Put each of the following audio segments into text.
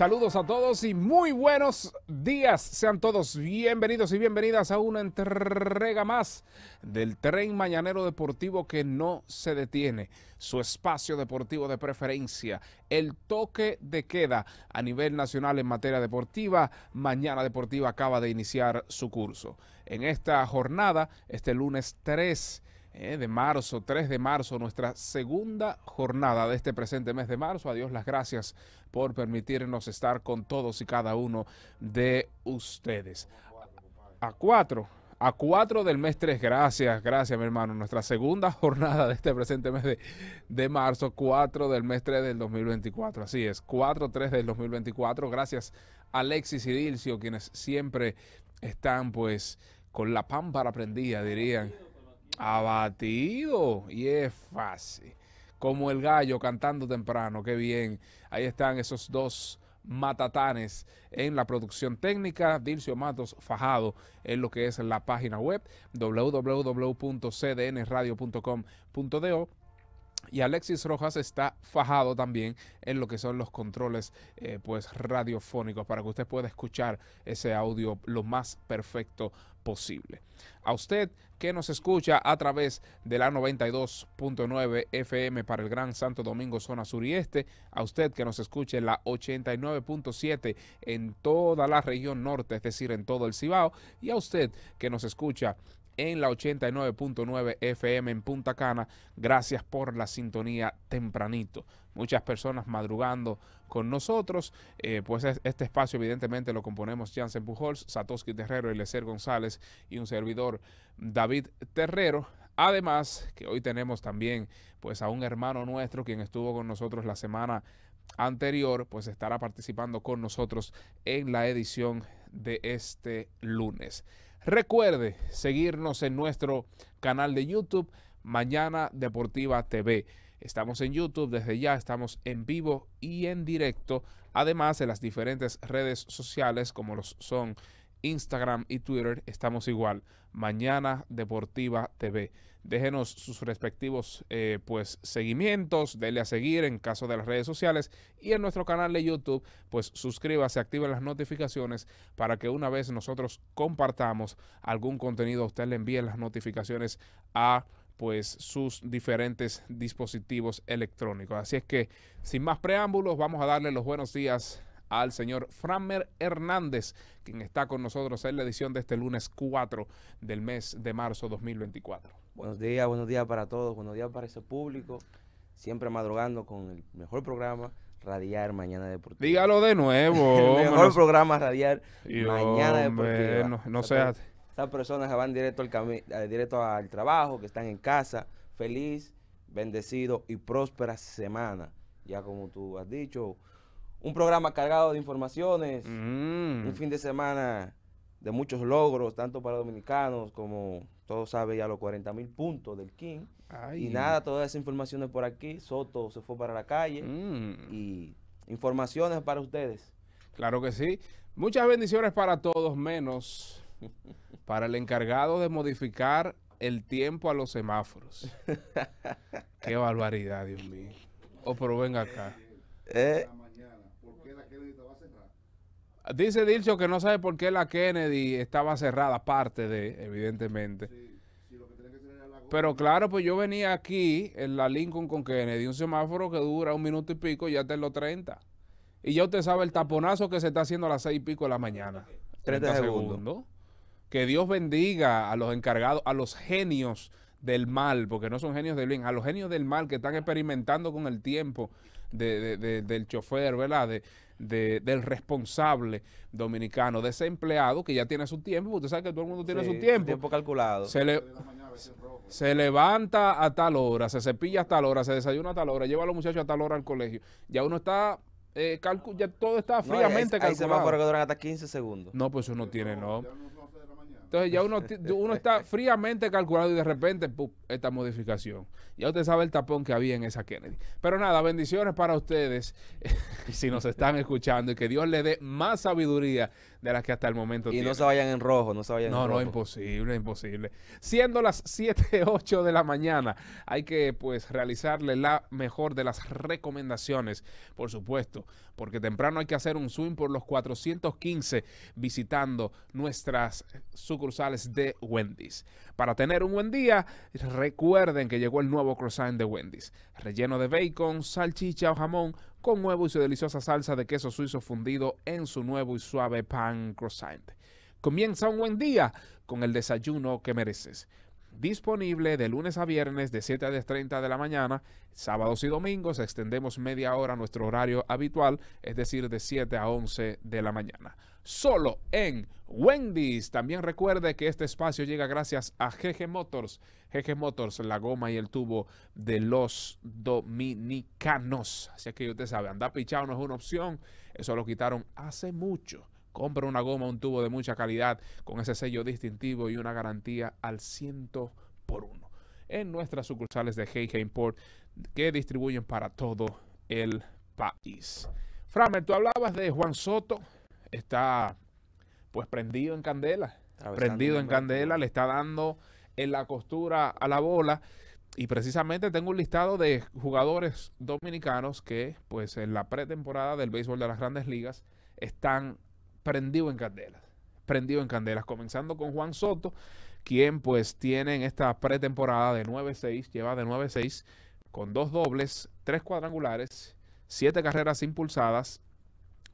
Saludos a todos y muy buenos días. Sean todos bienvenidos y bienvenidas a una entrega más del tren mañanero deportivo que no se detiene. Su espacio deportivo de preferencia, el toque de queda a nivel nacional en materia deportiva. Mañana Deportiva acaba de iniciar su curso. En esta jornada, este lunes 3 eh, de marzo, 3 de marzo, nuestra segunda jornada de este presente mes de marzo. A Dios las gracias por permitirnos estar con todos y cada uno de ustedes. A cuatro, a cuatro del mes 3, gracias, gracias mi hermano. Nuestra segunda jornada de este presente mes de, marzo, 4 del mes 3 del 2024. Así es, 4-3 del 2024. Gracias a Alexis y Dilcio, quienes siempre están pues con la pámpara prendida, dirían. Abatido. Y es fácil. Como el gallo cantando temprano. Qué bien. Ahí están esos dos matatanes en la producción técnica. Dilcio Matos Fajado en lo que es la página web www.cdnradio.com.do y Alexis Rojas está fajado también en lo que son los controles eh, pues radiofónicos para que usted pueda escuchar ese audio lo más perfecto posible. A usted que nos escucha a través de la 92.9 FM para el Gran Santo Domingo, zona sur y este, a usted que nos escuche la 89.7 en toda la región norte, es decir, en todo el Cibao, y a usted que nos escucha en la 89.9 FM en Punta Cana. Gracias por la sintonía tempranito. Muchas personas madrugando con nosotros. Eh, pues este espacio evidentemente lo componemos Jansen Pujols, Satoshi Terrero, Elecer González y un servidor David Terrero. Además que hoy tenemos también pues a un hermano nuestro quien estuvo con nosotros la semana anterior, pues estará participando con nosotros en la edición de este lunes. Recuerde seguirnos en nuestro canal de YouTube, Mañana Deportiva TV. Estamos en YouTube, desde ya estamos en vivo y en directo, además de las diferentes redes sociales como los son Instagram y Twitter, estamos igual, Mañana Deportiva TV. Déjenos sus respectivos eh, pues seguimientos, denle a seguir en caso de las redes sociales y en nuestro canal de YouTube, pues suscríbase, active las notificaciones para que una vez nosotros compartamos algún contenido, usted le envíe las notificaciones a pues sus diferentes dispositivos electrónicos. Así es que sin más preámbulos, vamos a darle los buenos días al señor Framer Hernández, quien está con nosotros en la edición de este lunes 4 del mes de marzo 2024. Buenos días, buenos días para todos, buenos días para ese público. Siempre madrugando con el mejor programa, Radiar Mañana Deportiva. Dígalo de nuevo. el mejor programa, Radiar Mañana Deportiva. No, seas... Estas personas van directo al, eh, directo al trabajo, que están en casa, feliz, bendecido y próspera semana. Ya como tú has dicho, un programa cargado de informaciones, mm. un fin de semana de muchos logros, tanto para dominicanos como todo sabe ya los 40 mil puntos del King. Y nada, todas esas informaciones por aquí. Soto se fue para la calle. Mm. Y informaciones para ustedes. Claro que sí. Muchas bendiciones para todos, menos para el encargado de modificar el tiempo a los semáforos. Qué barbaridad, Dios mío. O oh, pero venga acá. Eh. Dice Dilcio que no sabe por qué la Kennedy estaba cerrada, parte de, evidentemente. Pero claro, pues yo venía aquí en la Lincoln con Kennedy, un semáforo que dura un minuto y pico, ya está en los 30. Y ya usted sabe el taponazo que se está haciendo a las 6 y pico de la mañana. 30, segundos. Que Dios bendiga a los encargados, a los genios del mal, porque no son genios del bien, a los genios del mal que están experimentando con el tiempo de, del chofer, ¿verdad? De, del responsable dominicano, de ese empleado que ya tiene su tiempo, usted sabe que todo el mundo tiene su tiempo. tiempo calculado. Se levanta a tal hora, se cepilla a tal hora, se desayuna a tal hora, lleva a los muchachos a tal hora al colegio. Ya uno está eh, ya todo está fríamente calculado. calculado. duran hasta 15 segundos. No, pues eso no tiene, no. Entonces ya uno, uno está fríamente calculado y de repente ¡pum!, esta modificación. Ya usted sabe el tapón que había en esa Kennedy. Pero nada, bendiciones para ustedes si nos están escuchando y que Dios le dé más sabiduría de las que hasta el momento Y no se vayan en rojo, no se vayan no, en rojo. No, no, imposible, imposible. Siendo las 7, 8 de la mañana, hay que pues realizarle la mejor de las recomendaciones, por supuesto, porque temprano hay que hacer un swing por los 415 visitando nuestras sucursales de Wendy's. Para tener un buen día, recuerden que llegó el nuevo croissant de Wendy's, relleno de bacon, salchicha o jamón, con nuevo y su deliciosa salsa de queso suizo fundido en su nuevo y suave pan croissant. Comienza un buen día con el desayuno que mereces disponible de lunes a viernes de 7 a 30 de la mañana, sábados y domingos extendemos media hora nuestro horario habitual, es decir, de 7 a 11 de la mañana. Solo en Wendy's. También recuerde que este espacio llega gracias a GG Motors. GG Motors, la goma y el tubo de los dominicanos. Así que usted sabe, andar pichado no es una opción. Eso lo quitaron hace mucho. Compra una goma, un tubo de mucha calidad con ese sello distintivo y una garantía al ciento por uno en nuestras sucursales de Hey Import que distribuyen para todo el país. Framer, tú hablabas de Juan Soto, está pues prendido en candela, prendido en candela, le está dando en la costura a la bola y precisamente tengo un listado de jugadores dominicanos que pues en la pretemporada del béisbol de las grandes ligas están Prendió en candelas, prendido en candelas, comenzando con Juan Soto, quien pues tiene en esta pretemporada de 9-6, lleva de 9-6, con dos dobles, tres cuadrangulares, siete carreras impulsadas,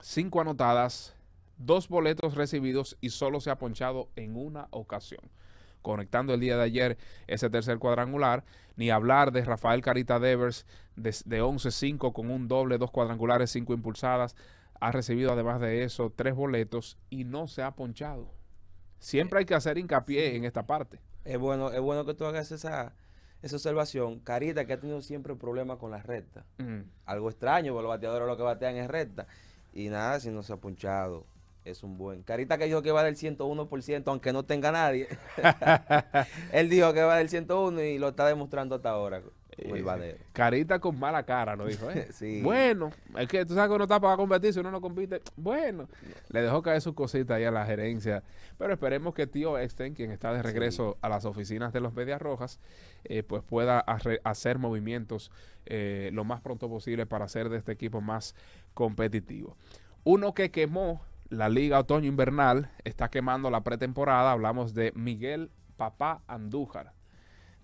cinco anotadas, dos boletos recibidos y solo se ha ponchado en una ocasión. Conectando el día de ayer ese tercer cuadrangular, ni hablar de Rafael Carita Devers de, de 11-5 con un doble, dos cuadrangulares, cinco impulsadas, ha recibido además de eso tres boletos y no se ha ponchado. Siempre eh, hay que hacer hincapié en esta parte. Es bueno, es bueno que tú hagas esa, esa observación. Carita, que ha tenido siempre problemas con las recta. Mm. Algo extraño, porque los bateadores lo que batean es recta. Y nada, si no se ha ponchado, es un buen. Carita que dijo que va del 101%, aunque no tenga nadie. Él dijo que va del 101 y lo está demostrando hasta ahora. Eh, carita con mala cara, no dijo. Eh. Bueno, es que tú sabes que uno está para competir, si uno no compite, bueno. Le dejó caer su cosita ahí a la gerencia. Pero esperemos que tío Exten, quien está de regreso a las oficinas de los Medias Rojas, eh, pues pueda hacer movimientos lo más pronto posible para hacer de este equipo más competitivo. Uno que quemó la Liga Otoño Invernal, está quemando la pretemporada, hablamos de Miguel Papá Andújar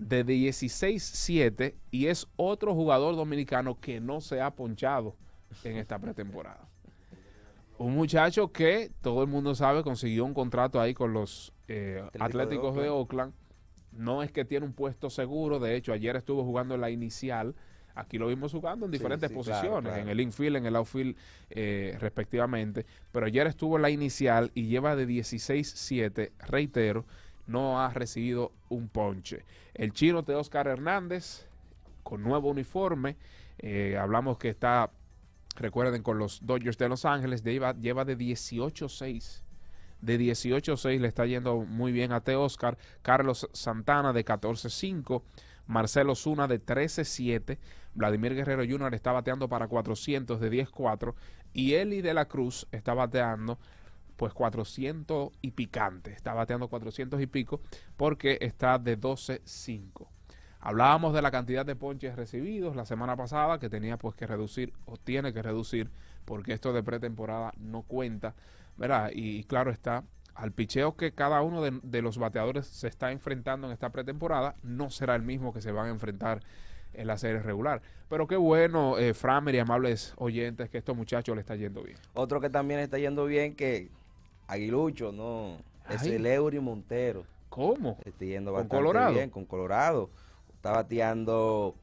de 16-7 y es otro jugador dominicano que no se ha ponchado en esta pretemporada. Un muchacho que todo el mundo sabe consiguió un contrato ahí con los eh, Atléticos de Oakland. No es que tiene un puesto seguro, de hecho ayer estuvo jugando en la inicial. Aquí lo vimos jugando en diferentes posiciones, en el infield, en el outfield eh, respectivamente. Pero ayer estuvo en la inicial y lleva de 16-7, reitero, no ha recibido un ponche. El chino de Oscar Hernández, con nuevo uniforme, eh, hablamos que está, recuerden, con los Dodgers de Los Ángeles, lleva, lleva de 18-6 de 18-6 le está yendo muy bien a T. Oscar, Carlos Santana de 14-5, Marcelo Zuna de 13-7, Vladimir Guerrero Jr. está bateando para 400 de 10-4 y Eli de la Cruz está bateando pues 400 y picante. Está bateando 400 y pico porque está de 12-5. Hablábamos de la cantidad de ponches recibidos la semana pasada que tenía pues que reducir o tiene que reducir porque esto de pretemporada no cuenta, ¿verdad? Y, claro está, al picheo que cada uno de, los bateadores se está enfrentando en esta pretemporada no será el mismo que se van a enfrentar en la serie regular. Pero qué bueno, eh, Framer y amables oyentes, que a estos muchachos le está yendo bien. Otro que también está yendo bien, que Aguilucho, no. Es el Eury Montero. ¿Cómo? Estoy yendo ¿Con Colorado? bien con Colorado. Está bateando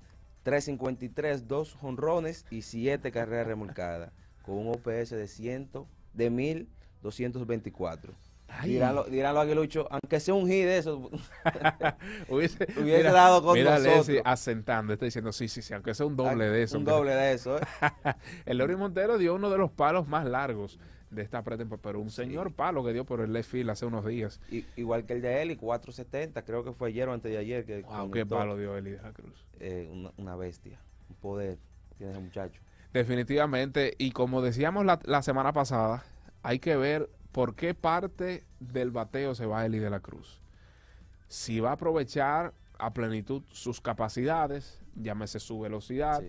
3.53, dos jonrones y siete carreras remolcadas. con un OPS de 100, de 1.224. Dirán lo Aguilucho, aunque sea un hit de eso, hubiese, dado con mira nosotros. Leslie asentando, está diciendo, sí, sí, sí, aunque sea un doble ah, de eso. Un doble de eso. ¿eh? el Lori Montero dio uno de los palos más largos de esta pretemporada, pero un señor palo que dio por el left field hace unos días. igual que el de Eli, 470, creo que fue ayer o antes de ayer. Que Aunque palo dio Eli de la Cruz. Eh, una, bestia, un poder tiene ese muchacho. Definitivamente, y como decíamos la, semana pasada, hay que ver por qué parte del bateo se va Eli de la Cruz. Si va a aprovechar a plenitud sus capacidades, llámese su velocidad,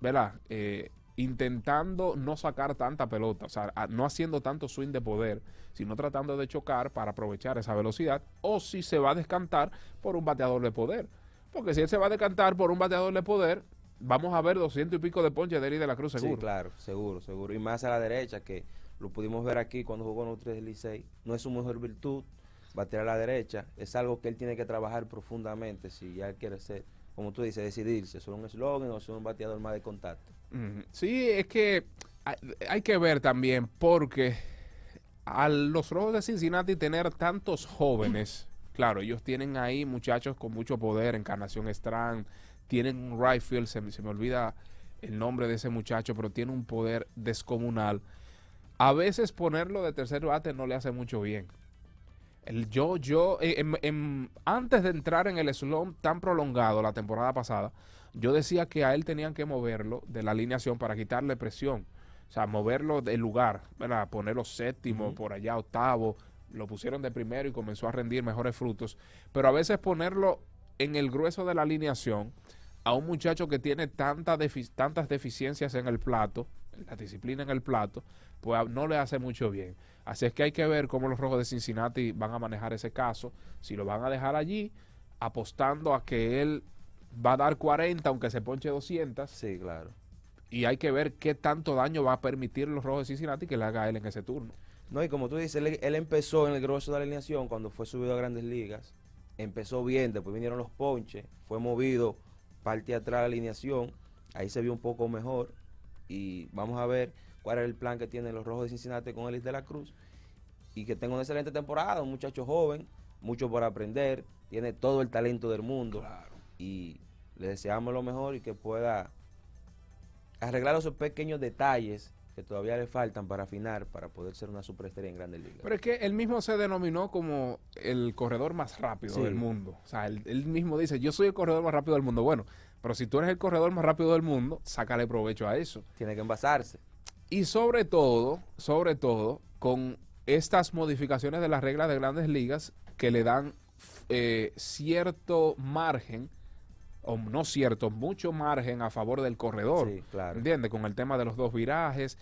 ¿verdad? Eh, intentando no sacar tanta pelota, o sea, no haciendo tanto swing de poder, sino tratando de chocar para aprovechar esa velocidad, o si se va a descantar por un bateador de poder. Porque si él se va a descantar por un bateador de poder, vamos a ver 200 y pico de ponche de y de la Cruz, seguro. Sí, claro, seguro, seguro. Y más a la derecha, que lo pudimos ver aquí cuando jugó en el 3 Licey. No es su mejor virtud, batear a la derecha. Es algo que él tiene que trabajar profundamente si ya quiere ser, como tú dices, decidirse, solo un eslogan o es un bateador más de contacto. Sí, es que hay que ver también porque a los Rojos de Cincinnati tener tantos jóvenes, claro, ellos tienen ahí muchachos con mucho poder, Encarnación Strand, tienen un Rifle, se, me olvida el nombre de ese muchacho, pero tiene un poder descomunal. A veces ponerlo de tercer bate no le hace mucho bien. yo, yo, eh, em, em, antes de entrar en el slump tan prolongado la temporada pasada, yo decía que a él tenían que moverlo de la alineación para quitarle presión. O sea, moverlo del lugar, ponerlo séptimo, por allá octavo. Lo pusieron de primero y comenzó a rendir mejores frutos. Pero a veces ponerlo en el grueso de la alineación a un muchacho que tiene tantas deficiencias en el plato, la disciplina en el plato, pues no le hace mucho bien. Así es que hay que ver cómo los rojos de Cincinnati van a manejar ese caso, si lo van a dejar allí, apostando a que él va a dar 40 aunque se ponche 200. Sí, claro. Y hay que ver qué tanto daño va a permitir los Rojos de Cincinnati que le haga él en ese turno. No, y como tú dices, él, empezó en el grueso de la alineación cuando fue subido a grandes ligas. Empezó bien, después vinieron los ponches, fue movido parte atrás de la alineación. Ahí se vio un poco mejor. Y vamos a ver cuál es el plan que tienen los Rojos de Cincinnati con Elis de la Cruz. Y que tenga una excelente temporada, un muchacho joven, mucho por aprender, tiene todo el talento del mundo y le deseamos lo mejor y que pueda arreglar esos pequeños detalles que todavía le faltan para afinar, para poder ser una superestrella en Grandes Ligas. Pero es que él mismo se denominó como el corredor más rápido del mundo. O sea, él, mismo dice, yo soy el corredor más rápido del mundo. Bueno, pero si tú eres el corredor más rápido del mundo, sácale provecho a eso. Tiene que envasarse. Y sobre todo, sobre todo, con estas modificaciones de las reglas de Grandes Ligas que le dan eh, cierto margen o no cierto, mucho margen a favor del corredor. Sí, ¿Entiendes? Con el tema de los dos virajes.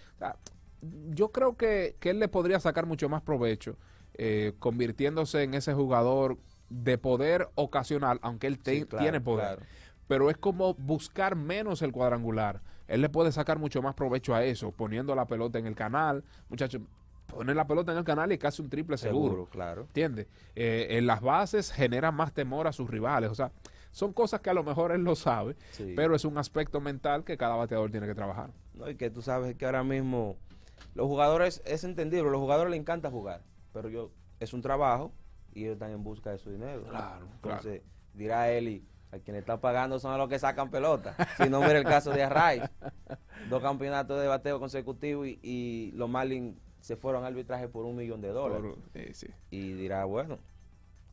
yo creo que, él le podría sacar mucho más provecho, eh, convirtiéndose en ese jugador de poder ocasional, aunque él tiene poder. Pero es como buscar menos el cuadrangular. Él le puede sacar mucho más provecho a eso, poniendo la pelota en el canal. Muchachos, poner la pelota en el canal y casi un triple seguro. claro. ¿Entiendes? Eh, en las bases genera más temor a sus rivales. O sea, son cosas que a lo mejor él lo sabe, pero es un aspecto mental que cada bateador tiene que trabajar. No, y que tú sabes que ahora mismo los jugadores, es entendible, los jugadores les encanta jugar, pero yo es un trabajo y ellos están en busca de su dinero. Claro, Entonces, dirá dirá Eli, a quienes están pagando son a los que sacan pelota. si no, mira el caso de Array. Dos campeonatos de bateo consecutivos y, los Marlins se fueron a arbitraje por un millón de dólares. Y dirá, bueno,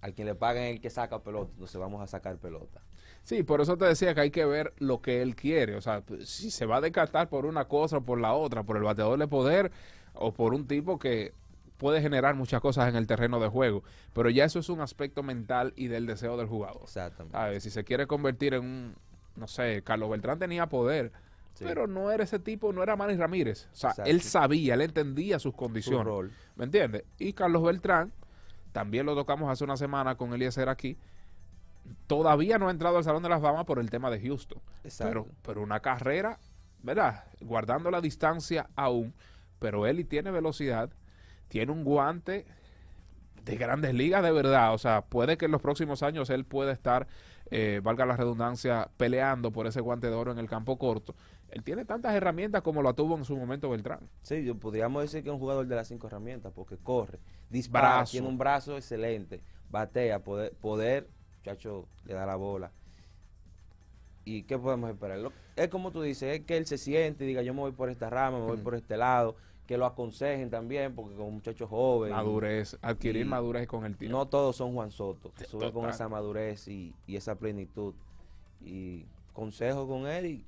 al quien le pagan el que saca pelota, entonces vamos a sacar pelota. Sí, por eso te decía que hay que ver lo que él quiere. O sea, pues, si se va a decantar por una cosa o por la otra, por el bateador de poder o por un tipo que puede generar muchas cosas en el terreno de juego. Pero ya eso es un aspecto mental y del deseo del jugador. Exactamente. A ver, si se quiere convertir en un, no sé, Carlos Beltrán tenía poder. Pero no era ese tipo, no era Manny Ramírez. O sea, él sabía, él entendía sus condiciones. ¿Me entiendes? Y Carlos Beltrán, también lo tocamos hace una semana con Eliezer aquí, todavía no ha entrado al Salón de las Famas por el tema de Houston. Pero, pero una carrera, ¿verdad? Guardando la distancia aún, pero Eli tiene velocidad, tiene un guante de grandes ligas de verdad. O sea, puede que en los próximos años él pueda estar, eh, valga la redundancia, peleando por ese guante de oro en el campo corto él tiene tantas herramientas como lo tuvo en su momento Beltrán. Sí, podríamos decir que es un jugador de las cinco herramientas, porque corre, dispara, tiene un brazo excelente, batea, poder, poder, muchacho, le da la bola. ¿Y qué podemos esperar? es como tú dices, es que él se siente y diga, yo me voy por esta rama, me voy por este lado, que lo aconsejen también, porque con muchacho joven Madurez, adquirir madurez con el tiempo. No todos son Juan Soto, sube con esa madurez y, y esa plenitud. Y consejo con él y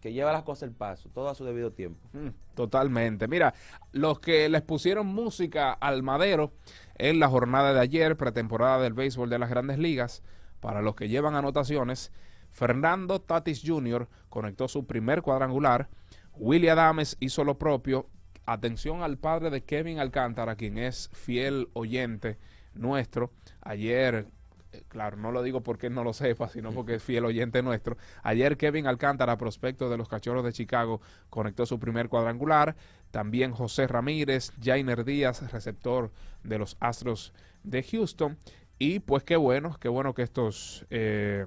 que lleva las cosas el paso, todo a su debido tiempo. Mm, totalmente. Mira, los que les pusieron música al madero en la jornada de ayer, pretemporada del béisbol de las grandes ligas, para los que llevan anotaciones, Fernando Tatis Jr. conectó su primer cuadrangular, Willy Adames hizo lo propio. Atención al padre de Kevin Alcántara, quien es fiel oyente nuestro. Ayer claro, no lo digo porque no lo sepa, sino porque es fiel oyente nuestro. Ayer Kevin Alcántara, prospecto de los Cachorros de Chicago, conectó su primer cuadrangular. También José Ramírez, Jainer Díaz, receptor de los Astros de Houston. Y pues qué bueno, qué bueno que estos... Eh,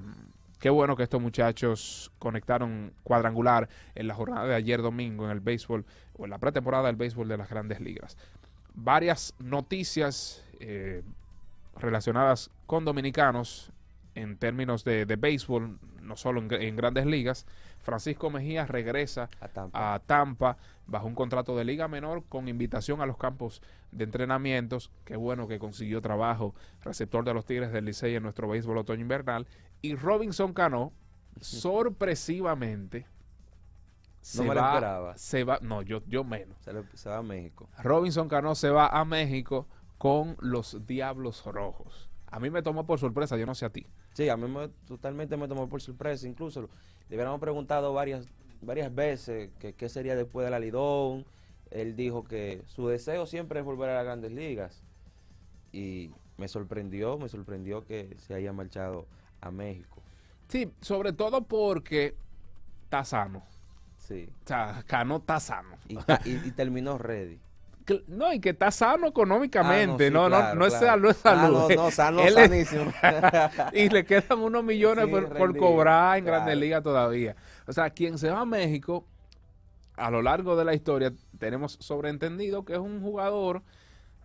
qué bueno que estos muchachos conectaron cuadrangular en la jornada de ayer domingo en el béisbol o en la pretemporada del béisbol de las grandes ligas. Varias noticias, eh, relacionadas con dominicanos en términos de, béisbol, no solo en, grandes ligas. Francisco Mejía regresa a Tampa. bajo un contrato de liga menor con invitación a los campos de entrenamientos. Qué bueno que consiguió trabajo, receptor de los Tigres del Licey en nuestro béisbol otoño invernal. Y Robinson Cano, sorpresivamente, se va, Se va, no, yo, yo menos. Se, lo, se va a México. Robinson Cano se va a México con los Diablos Rojos. A mí me tomó por sorpresa, yo no sé a ti. Sí, a mí me, totalmente me tomó por sorpresa. Incluso le hubiéramos preguntado varias, varias veces qué sería después de la Lidón Él dijo que su deseo siempre es volver a las grandes ligas. Y me sorprendió, me sorprendió que se haya marchado a México. Sí, sobre todo porque está sano. Sí. O sea, Cano está sano. y terminó ready. No, y que está sano económicamente. Ah, no, no, Es, es salud, sano, sanísimo. y le quedan unos millones por, cobrar en Grandes Ligas todavía. O sea, quien se va a México, a lo largo de la historia, tenemos sobreentendido que es un jugador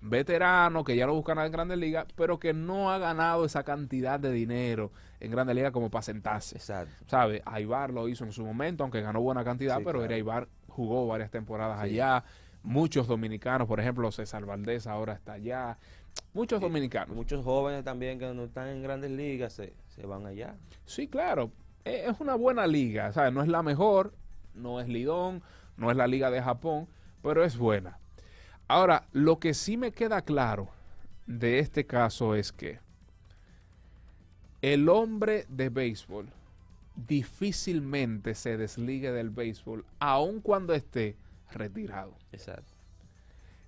veterano, que ya lo buscan en Grandes Ligas, pero que no ha ganado esa cantidad de dinero en Grandes Ligas como para sentarse. Exacto. ¿Sabe? Aibar lo hizo en su momento, aunque ganó buena cantidad, pero era Aibar, jugó varias temporadas allá muchos dominicanos, por ejemplo, César Valdés ahora está allá, muchos dominicanos. Muchos jóvenes también que no están en grandes ligas se, van allá. Sí, claro, e, es una buena liga, No es la mejor, no es Lidón, no es la liga de Japón, pero es buena. Ahora, lo que sí me queda claro de este caso es que el hombre de béisbol difícilmente se desligue del béisbol, aun cuando esté retirado. Exacto.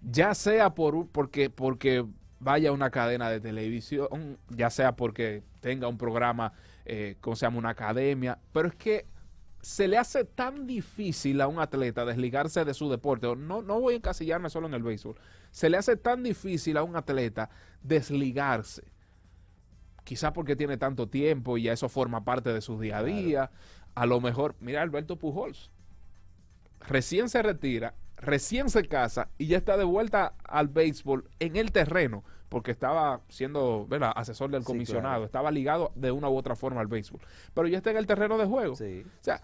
Ya sea por, porque, porque vaya a una cadena de televisión, ya sea porque tenga un programa, eh, como se llama, una academia, pero es que se le hace tan difícil a un atleta desligarse de su deporte, no, no voy a encasillarme solo en el béisbol, se le hace tan difícil a un atleta desligarse, quizás porque tiene tanto tiempo y ya eso forma parte de su día a día, a lo mejor, mira Alberto Pujols, recién se retira, recién se casa y ya está de vuelta al béisbol en el terreno, porque estaba siendo ¿verdad? asesor del comisionado, estaba ligado de una u otra forma al béisbol, pero ya está en el terreno de juego. O sea,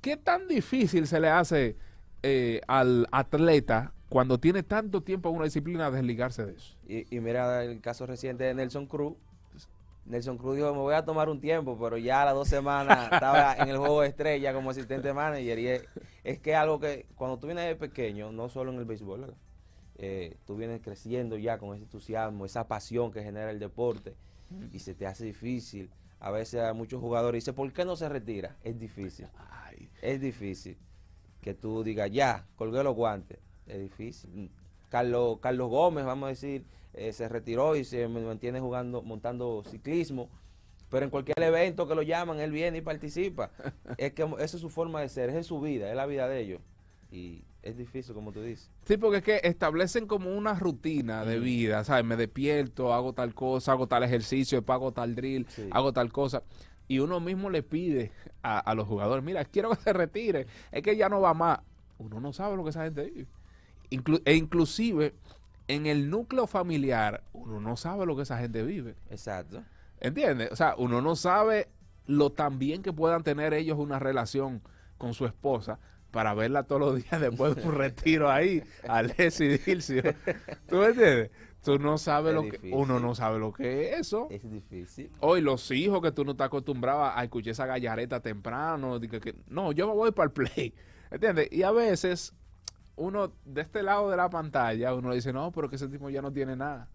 ¿qué tan difícil se le hace eh, al atleta cuando tiene tanto tiempo en una disciplina desligarse de eso? Y, y mira el caso reciente de Nelson Cruz, Nelson Cruz dijo, me voy a tomar un tiempo, pero ya a las dos semanas estaba en el juego de estrella como asistente manager. Y es, que algo que cuando tú vienes pequeño, no solo en el béisbol, eh, tú vienes creciendo ya con ese entusiasmo, esa pasión que genera el deporte y se te hace difícil. A veces a muchos jugadores dicen, ¿por qué no se retira? Es difícil. Es difícil que tú digas, ya, colgué los guantes. Es difícil. Carlos, Carlos Gómez, vamos a decir, eh, se retiró y se mantiene jugando, montando ciclismo. Pero en cualquier evento que lo llaman, él viene y participa. es que esa es su forma de ser, es su vida, es la vida de ellos. Y es difícil, como tú dices. Sí, porque es que establecen como una rutina de mm. vida, ¿sabes? Me despierto, hago tal cosa, hago tal ejercicio, pago tal drill, hago tal cosa. Y uno mismo le pide a, los jugadores, mira, quiero que se retire, es que ya no va más. Uno no sabe lo que esa gente vive. e inclusive en el núcleo familiar, uno no sabe lo que esa gente vive. Exacto. ¿Entiendes? O sea, uno no sabe lo tan bien que puedan tener ellos una relación con su esposa para verla todos los días después de un retiro ahí, al decidirse. ¿Tú me entiendes? Tú no sabes lo que, uno no sabe lo que es eso. Es difícil. Hoy los hijos que tú no te acostumbrado a escuchar esa gallareta temprano, no, yo me voy para el play. ¿Entiendes? Y a veces uno de este lado de la pantalla, uno dice, no, pero que ese tipo ya no tiene nada,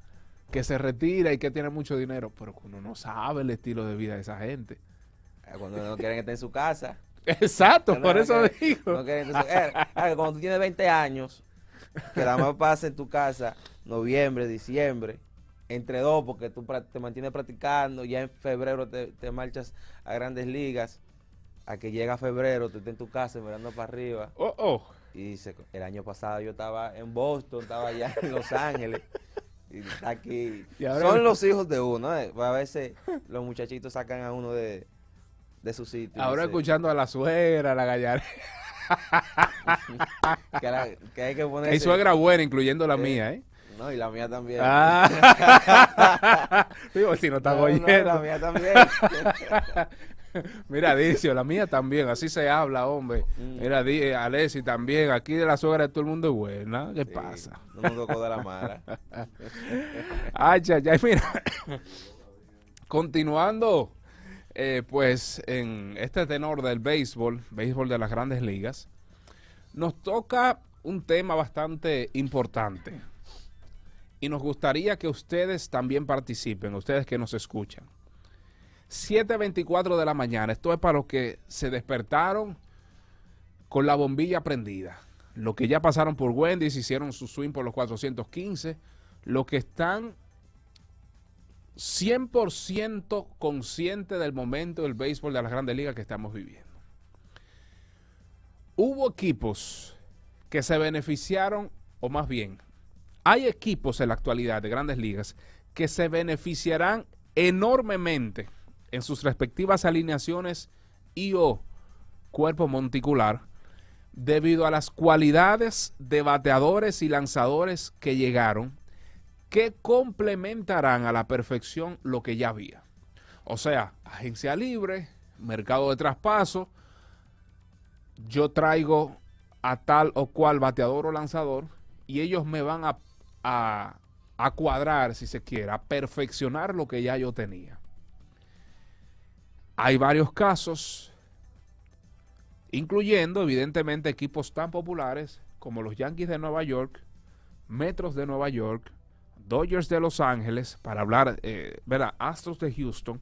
que se retira y que tiene mucho dinero, pero uno no sabe el estilo de vida de esa gente. Ah, cuando no quieren que en su casa. Exacto, por eso digo. Eh, ah, cuando tú tienes 20 años, que la más pasa en tu casa noviembre, diciembre, entre dos, porque tú te mantienes practicando, ya en febrero te, marchas a grandes ligas, a que llega febrero, tú estás en tu casa mirando para arriba. Oh, oh. Y se, el año pasado yo estaba en Boston, estaba allá en Los Ángeles. Y aquí. Son los hijos de uno. ¿eh? Pues a veces los muchachitos sacan a uno de, de su sitio. Ahora escuchando a la suegra, la gallara que, hay suegra buena, incluyendo la mía, ¿eh? No, y la mía también. Ah. Digo, si no está no, la mía también. Mira, Dicio, la mía también, así se habla, hombre. Mm. Mira, eh, Alessi también, aquí de la suegra de todo el mundo es buena. ¿Qué pasa? No tocó de la mala. Ay, ya, ya, mira. Continuando, eh, pues, en este tenor del béisbol, béisbol de las grandes ligas, nos toca un tema bastante importante. Y nos gustaría que ustedes también participen, ustedes que nos escuchan. 7.24 de la mañana. Esto es para los que se despertaron con la bombilla prendida. Los que ya pasaron por Wendy's, hicieron su swing por los 415. Los que están 100% conscientes del momento del béisbol de las grandes ligas que estamos viviendo. Hubo equipos que se beneficiaron, o más bien, hay equipos en la actualidad de grandes ligas que se beneficiarán enormemente en sus respectivas alineaciones y o cuerpo monticular debido a las cualidades de bateadores y lanzadores que llegaron que complementarán a la perfección lo que ya había. O sea, agencia libre, mercado de traspaso, yo traigo a tal o cual bateador o lanzador y ellos me van a, a, a cuadrar, si se quiere, a perfeccionar lo que ya yo tenía. Hay varios casos, incluyendo evidentemente equipos tan populares como los Yankees de Nueva York, Metros de Nueva York, Dodgers de Los Ángeles, para hablar, eh, ¿verdad? Astros de Houston.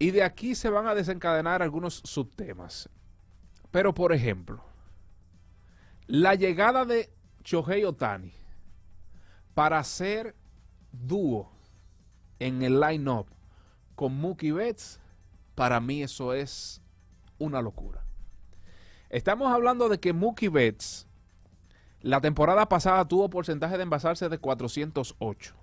Y de aquí se van a desencadenar algunos subtemas. Pero, por ejemplo, la llegada de Shohei Otani para ser dúo en el line-up con Mookie Betts para mí eso es una locura. Estamos hablando de que Mookie Betts la temporada pasada tuvo porcentaje de envasarse de 408.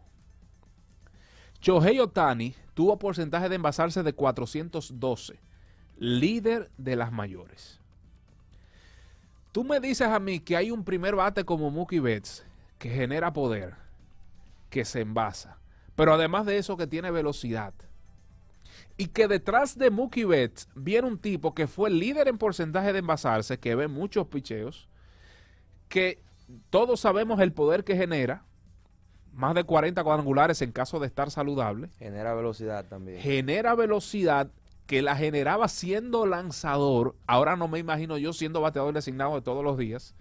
Chohei Otani tuvo porcentaje de envasarse de 412, líder de las mayores. Tú me dices a mí que hay un primer bate como Mookie Betts que genera poder, que se envasa, pero además de eso que tiene velocidad, y que detrás de Mookie Betts viene un tipo que fue líder en porcentaje de envasarse, que ve muchos picheos, que todos sabemos el poder que genera, más de 40 cuadrangulares en caso de estar saludable. Genera velocidad también. Genera velocidad que la generaba siendo lanzador, ahora no me imagino yo siendo bateador designado de todos los días,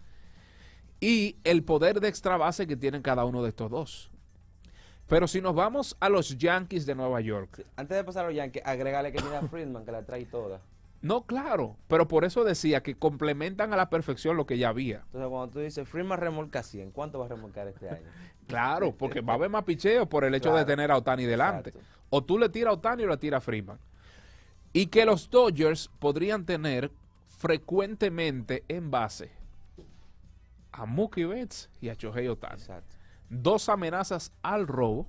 y el poder de extra base que tienen cada uno de estos dos. Pero si nos vamos a los Yankees de Nueva York. antes de pasar a los Yankees, agrégale que tiene a Friedman, que la trae toda. No, claro, pero por eso decía que complementan a la perfección lo que ya había. Entonces, cuando tú dices Freeman remolca 100, ¿cuánto va a remolcar este año? claro, porque va a haber más picheo por el hecho de tener a Otani delante. O tú le tiras a Otani o le tiras a Freeman. Y que los Dodgers podrían tener frecuentemente en base a Mookie Betts y a Chohei Otani. Exacto dos amenazas al robo,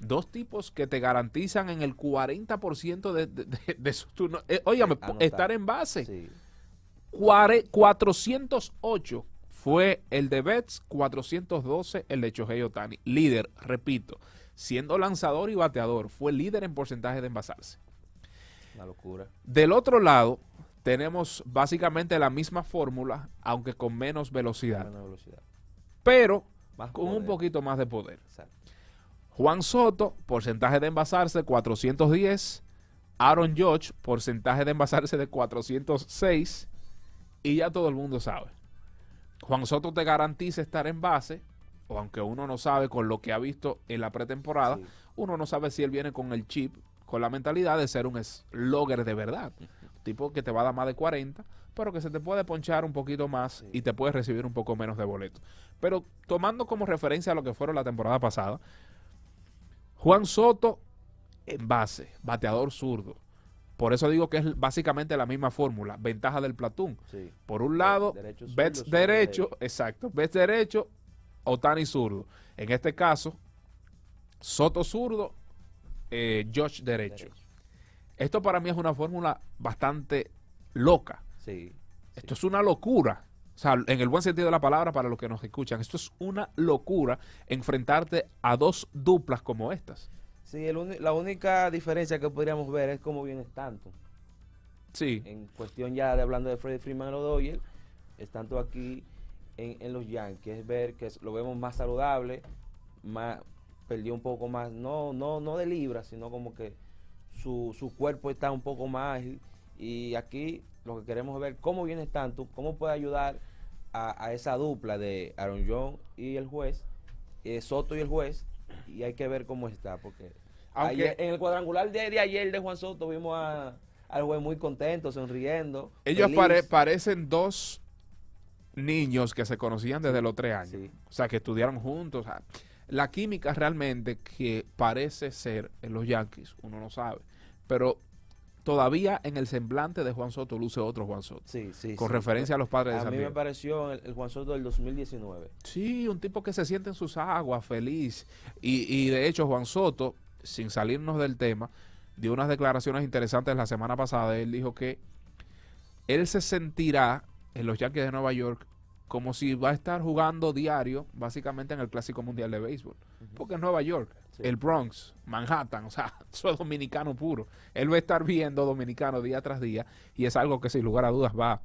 dos tipos que te garantizan en el 40% de, de, de, sus eh, ah, estar en base. 408 fue el de Betts, 412 el de Chohei Otani. Líder, repito, siendo lanzador y bateador, fue líder en porcentaje de envasarse. La locura. Del otro lado, tenemos básicamente la misma fórmula, aunque Con menos velocidad. Pero con un poquito más de poder. Juan Soto, porcentaje de envasarse 410. Aaron George, porcentaje de envasarse de 406. Y ya todo el mundo sabe. Juan Soto te garantiza estar en base, o aunque uno no sabe con lo que ha visto en la pretemporada, uno no sabe si él viene con el chip, con la mentalidad de ser un slogger de verdad tipo que te va a dar más de 40, pero que se te puede ponchar un poquito más y te puedes recibir un poco menos de boletos. Pero tomando como referencia a lo que fueron la temporada pasada, Juan Soto en base, bateador zurdo. Por eso digo que es básicamente la misma fórmula, ventaja del platón. Por un lado, derecho derecho, exacto, bets derecho, Otani zurdo. En este caso, Soto zurdo, eh, Josh derecho. Esto para mí es una fórmula bastante loca. Sí. Esto es una locura. O sea, en el buen sentido de la palabra para los que nos escuchan, esto es una locura enfrentarte a dos duplas como estas. Sí, la única diferencia que podríamos ver es cómo viene tanto. Sí. En cuestión ya de hablando de Freddy Freeman o es tanto aquí en, los Yankees, ver que lo vemos más saludable, más perdió un poco más, no, no, no de libras, sino como que su, su cuerpo está un poco más. Y aquí lo que queremos ver cómo viene tanto, cómo puede ayudar a, esa dupla de Aaron John y el juez, eh, Soto y el juez, y hay que ver cómo está, porque en el cuadrangular de, ayer de Juan Soto vimos a, al juez muy contento, sonriendo. Ellos parecen dos niños que se conocían desde los tres años, o sea, que estudiaron juntos la química realmente que parece ser en los Yankees, uno no sabe, pero todavía en el semblante de Juan Soto luce otro Juan Soto. Sí, sí. Con referencia a los padres de San A mí me pareció el, Juan Soto del 2019. Sí, un tipo que se siente en sus aguas, feliz. Y, y de hecho, Juan Soto, sin salirnos del tema, dio unas declaraciones interesantes la semana pasada. Él dijo que él se sentirá en los Yankees de Nueva York como si va a estar jugando diario, básicamente en el Clásico Mundial de Béisbol. Porque en Nueva York, el Bronx, Manhattan, o sea, eso es dominicano puro. Él va a estar viendo dominicano día tras día y es algo que sin lugar a dudas va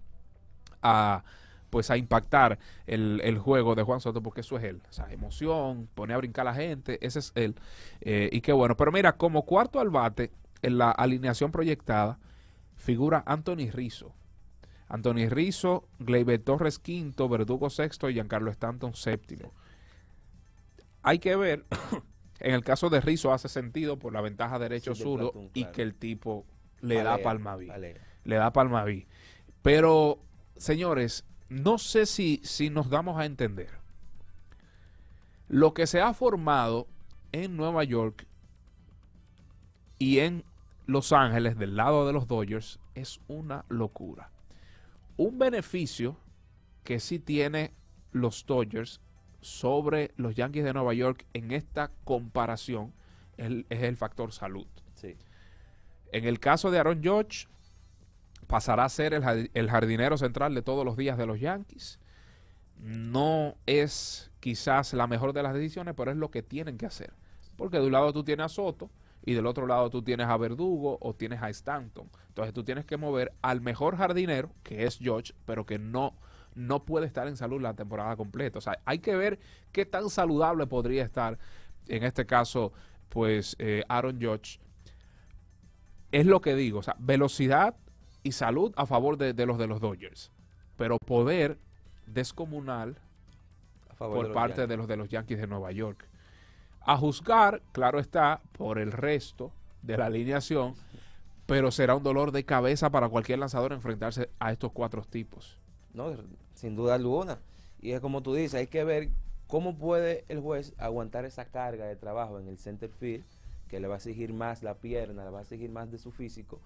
a pues a impactar el, el juego de Juan Soto porque eso es él, o sea, emoción, pone a brincar a la gente, ese es él. Eh, y qué bueno, pero mira, como cuarto al bate, en la alineación proyectada figura Anthony Rizzo, Anthony Rizzo, Gleyber Torres quinto, Verdugo sexto y Giancarlo Stanton séptimo. Hay que ver, en el caso de Rizzo hace sentido por la ventaja derecho sur y que el tipo le da palma Le da Pero, señores, no sé si, si nos damos a entender. Lo que se ha formado en Nueva York y en Los Ángeles del lado de los Dodgers es una locura. Un beneficio que sí tiene los Dodgers sobre los Yankees de Nueva York en esta comparación es, el factor salud. En el caso de Aaron George, pasará a ser el, el, jardinero central de todos los días de los Yankees. No es quizás la mejor de las decisiones, pero es lo que tienen que hacer. Porque de un lado tú tienes a Soto, y del otro lado tú tienes a Verdugo o tienes a Stanton. Entonces tú tienes que mover al mejor jardinero, que es George, pero que no, no puede estar en salud la temporada completa. O sea, hay que ver qué tan saludable podría estar, en este caso, pues eh, Aaron George. Es lo que digo, o sea, velocidad y salud a favor de, los de los Dodgers, pero poder descomunal por parte de los de los Yankees de Nueva York. A juzgar, claro está, por el resto de la alineación, pero será un dolor de cabeza para cualquier lanzador enfrentarse a estos cuatro tipos. No, sin duda alguna. Y es como tú dices, hay que ver cómo puede el juez aguantar esa carga de trabajo en el center field, que le va a exigir más la pierna, le va a exigir más de su físico.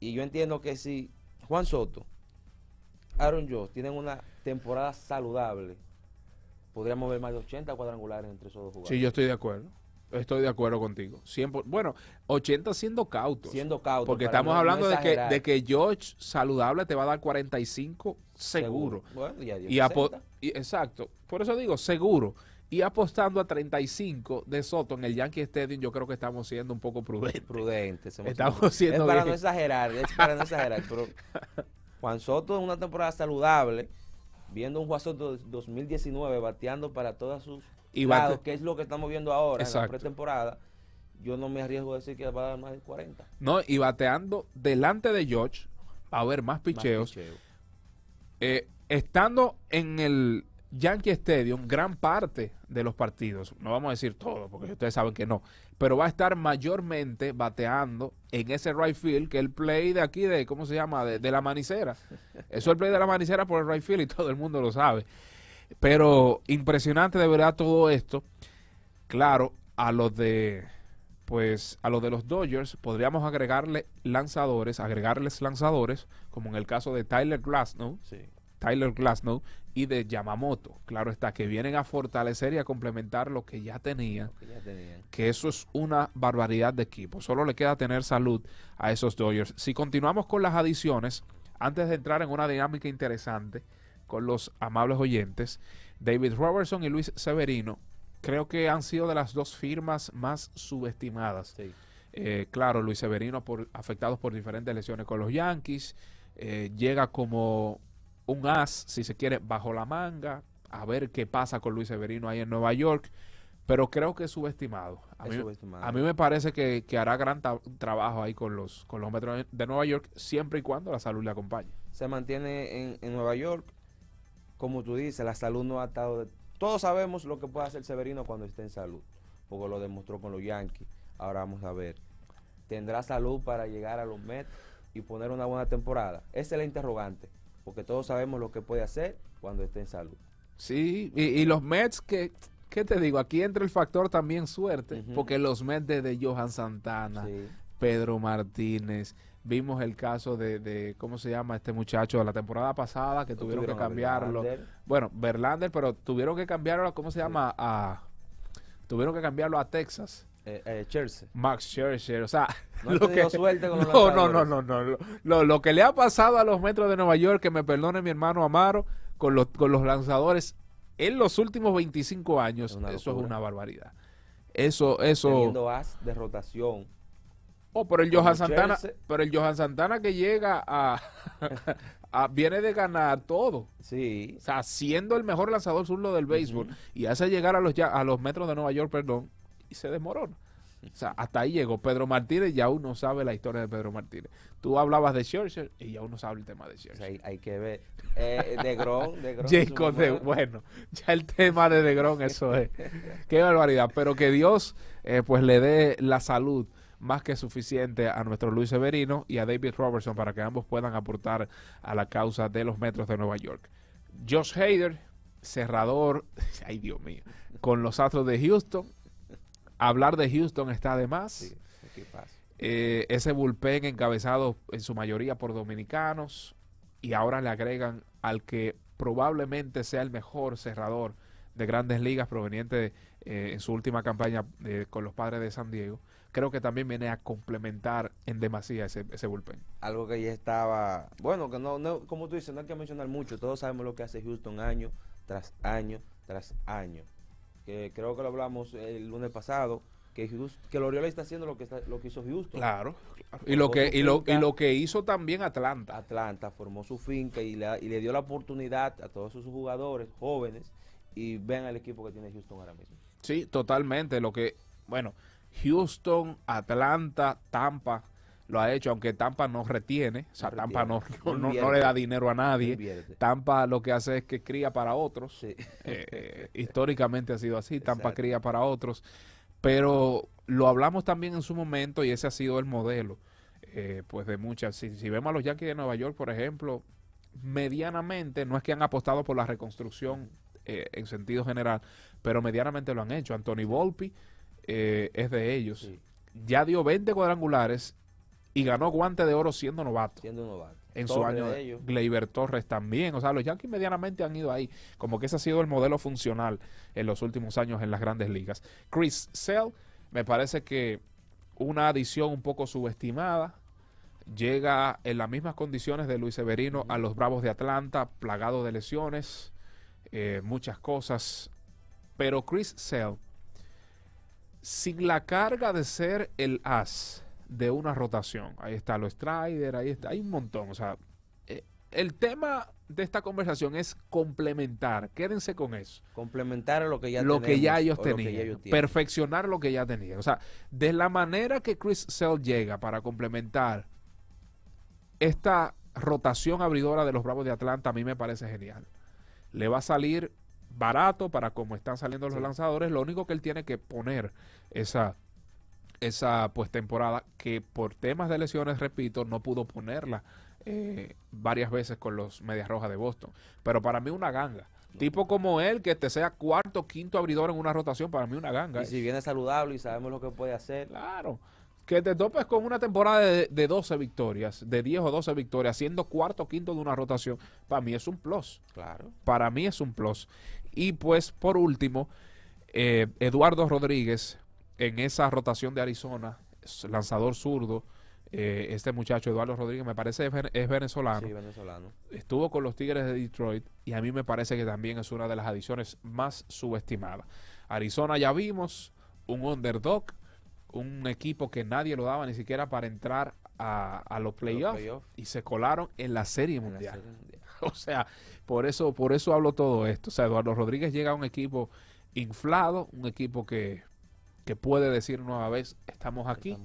Y yo entiendo que si Juan Soto, Aaron Jones tienen una temporada saludable, podríamos ver más de 80 cuadrangulares entre esos dos jugadores. Sí, yo estoy de acuerdo. Estoy de acuerdo contigo. siempre bueno, 80 siendo cautos. Siendo cautos. Porque estamos hablando de, que, de que George saludable te va a dar 45 seguro. y, Exacto. Por eso digo, seguro. Y apostando a 35 de Soto en el Yankee Stadium, yo creo que estamos siendo un poco prudentes. Prudentes. Estamos siendo es para no exagerar, es para no exagerar. Juan Soto en una temporada saludable viendo un de 2019 bateando para todas sus y lados, que es lo que estamos viendo ahora en la pretemporada, yo no me arriesgo a decir que va a dar más de 40. No, y bateando delante de George, a ver más picheos. Eh, estando en el Yankee Stadium gran parte de los partidos, no vamos a decir todo, porque ustedes saben que no, pero va a estar mayormente bateando en ese right field que el play de aquí, de ¿cómo se llama? De, la manicera. Eso es el play de la manicera por el right field y todo el mundo lo sabe. Pero impresionante de verdad todo esto. Claro, a los de pues a los de los Dodgers podríamos agregarle lanzadores, agregarles lanzadores, como en el caso de Tyler Glasnow. ¿no? Sí. Tyler Glasnow y de Yamamoto. Claro está, que vienen a fortalecer y a complementar lo que ya tenían. Que, eso es una barbaridad de equipo. Solo le queda tener salud a esos Dodgers. Si continuamos con las adiciones, antes de entrar en una dinámica interesante con los amables oyentes, David Robertson y Luis Severino creo que han sido de las dos firmas más subestimadas. Eh, claro, Luis Severino por, afectados por diferentes lesiones con los Yankees. Eh, llega como un as, si se quiere, bajo la manga, a ver qué pasa con Luis Severino ahí en Nueva York. Pero creo que es subestimado. A, mí, me parece que, hará gran trabajo ahí con los, con los metros de Nueva York, siempre y cuando la salud le acompañe. Se mantiene en, Nueva York, como tú dices, la salud no ha estado... todos sabemos lo que puede hacer Severino cuando esté en salud, porque lo demostró con los Yankees. Ahora vamos a ver. ¿Tendrá salud para llegar a los Mets y poner una buena temporada? Esa es la interrogante porque todos sabemos lo que puede hacer cuando esté en salud. Sí, y, los Mets que ¿qué te digo? Aquí entra el factor también suerte, porque los Mets de, Johan Santana, Pedro Martínez, vimos el caso de, ¿cómo se llama este muchacho? la temporada pasada, que tuvieron, que cambiarlo. Bueno, Verlander, pero tuvieron que cambiarlo, ¿cómo se llama? A, tuvieron que cambiarlo a Texas. Eh, eh, Max Scherzer, o sea, lo que, con los lo, que le ha pasado a los Metros de Nueva York, que me perdone mi hermano Amaro, con los, con los lanzadores en los últimos 25 años, eso es una barbaridad. Eso, eso. de rotación. Oh, pero el Johan Santana, pero el Johan Santana que llega a, viene de ganar todo. Sí. O siendo el mejor lanzador zurdo del béisbol y hace llegar a los a los Metros de Nueva York, perdón, y se desmorona. O sea, hasta ahí llegó Pedro Martínez, y ya uno sabe la historia de Pedro Martínez. Tú hablabas de Churchill y ya uno sabe el tema de pues Churchill. hay, que ver. Eh, de Jacob bueno, ya el tema de De eso es. Qué barbaridad. Pero que Dios eh, pues le dé la salud más que suficiente a nuestro Luis Severino y a David Robertson para que ambos puedan aportar a la causa de los metros de Nueva York. Josh Hader, cerrador, ay Dios mío, con los Astros de Houston Hablar de Houston está de más. Eh, ese bullpen encabezado en su mayoría por dominicanos y ahora le agregan al que probablemente sea el mejor cerrador de grandes ligas proveniente eh, en su última campaña eh, con los padres de San Diego, creo que también viene a complementar en demasía ese, bullpen. Algo que ya estaba, bueno, que no, no, como tú dices, no hay que mencionar mucho, todos sabemos lo que hace Houston año tras año tras año creo que lo hablamos el lunes pasado, que, Houston, que está haciendo lo que, lo que hizo Houston. Claro. Y, lo que, lo, y lo que hizo también Atlanta. Atlanta formó su finca y, y le dio la oportunidad a todos sus jugadores jóvenes y vean el equipo que tiene Houston ahora mismo. Sí, totalmente. Lo que, bueno, Houston, Atlanta, Tampa, lo ha hecho, aunque Tampa no retiene, o sea, Tampa no, le da dinero a nadie. Tampa lo que hace es que cría para otros. Eh, eh, históricamente ha sido así, Tampa cría para otros. Pero lo hablamos también en su momento y ese ha sido el modelo, eh, pues de muchas. Si, vemos a los Yankees de Nueva York, por ejemplo, medianamente no es que han apostado por la reconstrucción en sentido general, pero medianamente lo han hecho. Anthony Volpi es de ellos. ya dio 20 cuadrangulares y ganó guante de oro siendo novato. Siendo novato. En su año, de Gleyber Torres también. O sea, los Yankees medianamente han ido ahí. Como que ese ha sido el modelo funcional en los últimos años en las grandes ligas. Chris Sell, me parece que una adición un poco subestimada. Llega en las mismas condiciones de Luis Severino a los Bravos de Atlanta, plagado de lesiones, eh, muchas cosas. Pero Chris Sell, sin la carga de ser el as, de una rotación. Ahí está los Strider, ahí está, hay un montón. O sea, eh, el tema de esta conversación es complementar. Quédense con eso. Complementar lo que ya lo que ya ellos tenían. perfeccionar lo que ya tenían. O sea, de la manera que Chris Sell llega para complementar esta rotación abridora de los Bravos de Atlanta, a mí me parece genial. Le va a salir barato para como están saliendo los lanzadores. Lo único que él tiene que poner esa esa pues temporada que por temas de lesiones, repito, no pudo ponerla eh, varias veces con los Medias Rojas de Boston. Pero para mí una ganga. Tipo como él, que te sea cuarto, quinto abridor en una rotación, para mí una ganga. Y si viene saludable y sabemos lo que puede hacer. Claro. Que te topes con una temporada de, 12 victorias, de 10 o 12 victorias, siendo cuarto, quinto de una rotación, para mí es un plus. Claro. Para mí es un plus. Y pues, por último, eh, Eduardo Rodríguez en esa rotación de Arizona, lanzador zurdo, eh, este muchacho Eduardo Rodríguez, me parece es, venezolano. Estuvo con los Tigres de Detroit y a mí me parece que también es una de las adiciones más subestimadas. Arizona ya vimos, un underdog, un equipo que nadie lo daba ni siquiera para entrar a, los playoffs y se colaron en la serie mundial. La serie mundial. o sea, por eso, por eso hablo todo esto. O sea, Eduardo Rodríguez llega a un equipo inflado, un equipo que que puede decir nueva vez, estamos aquí,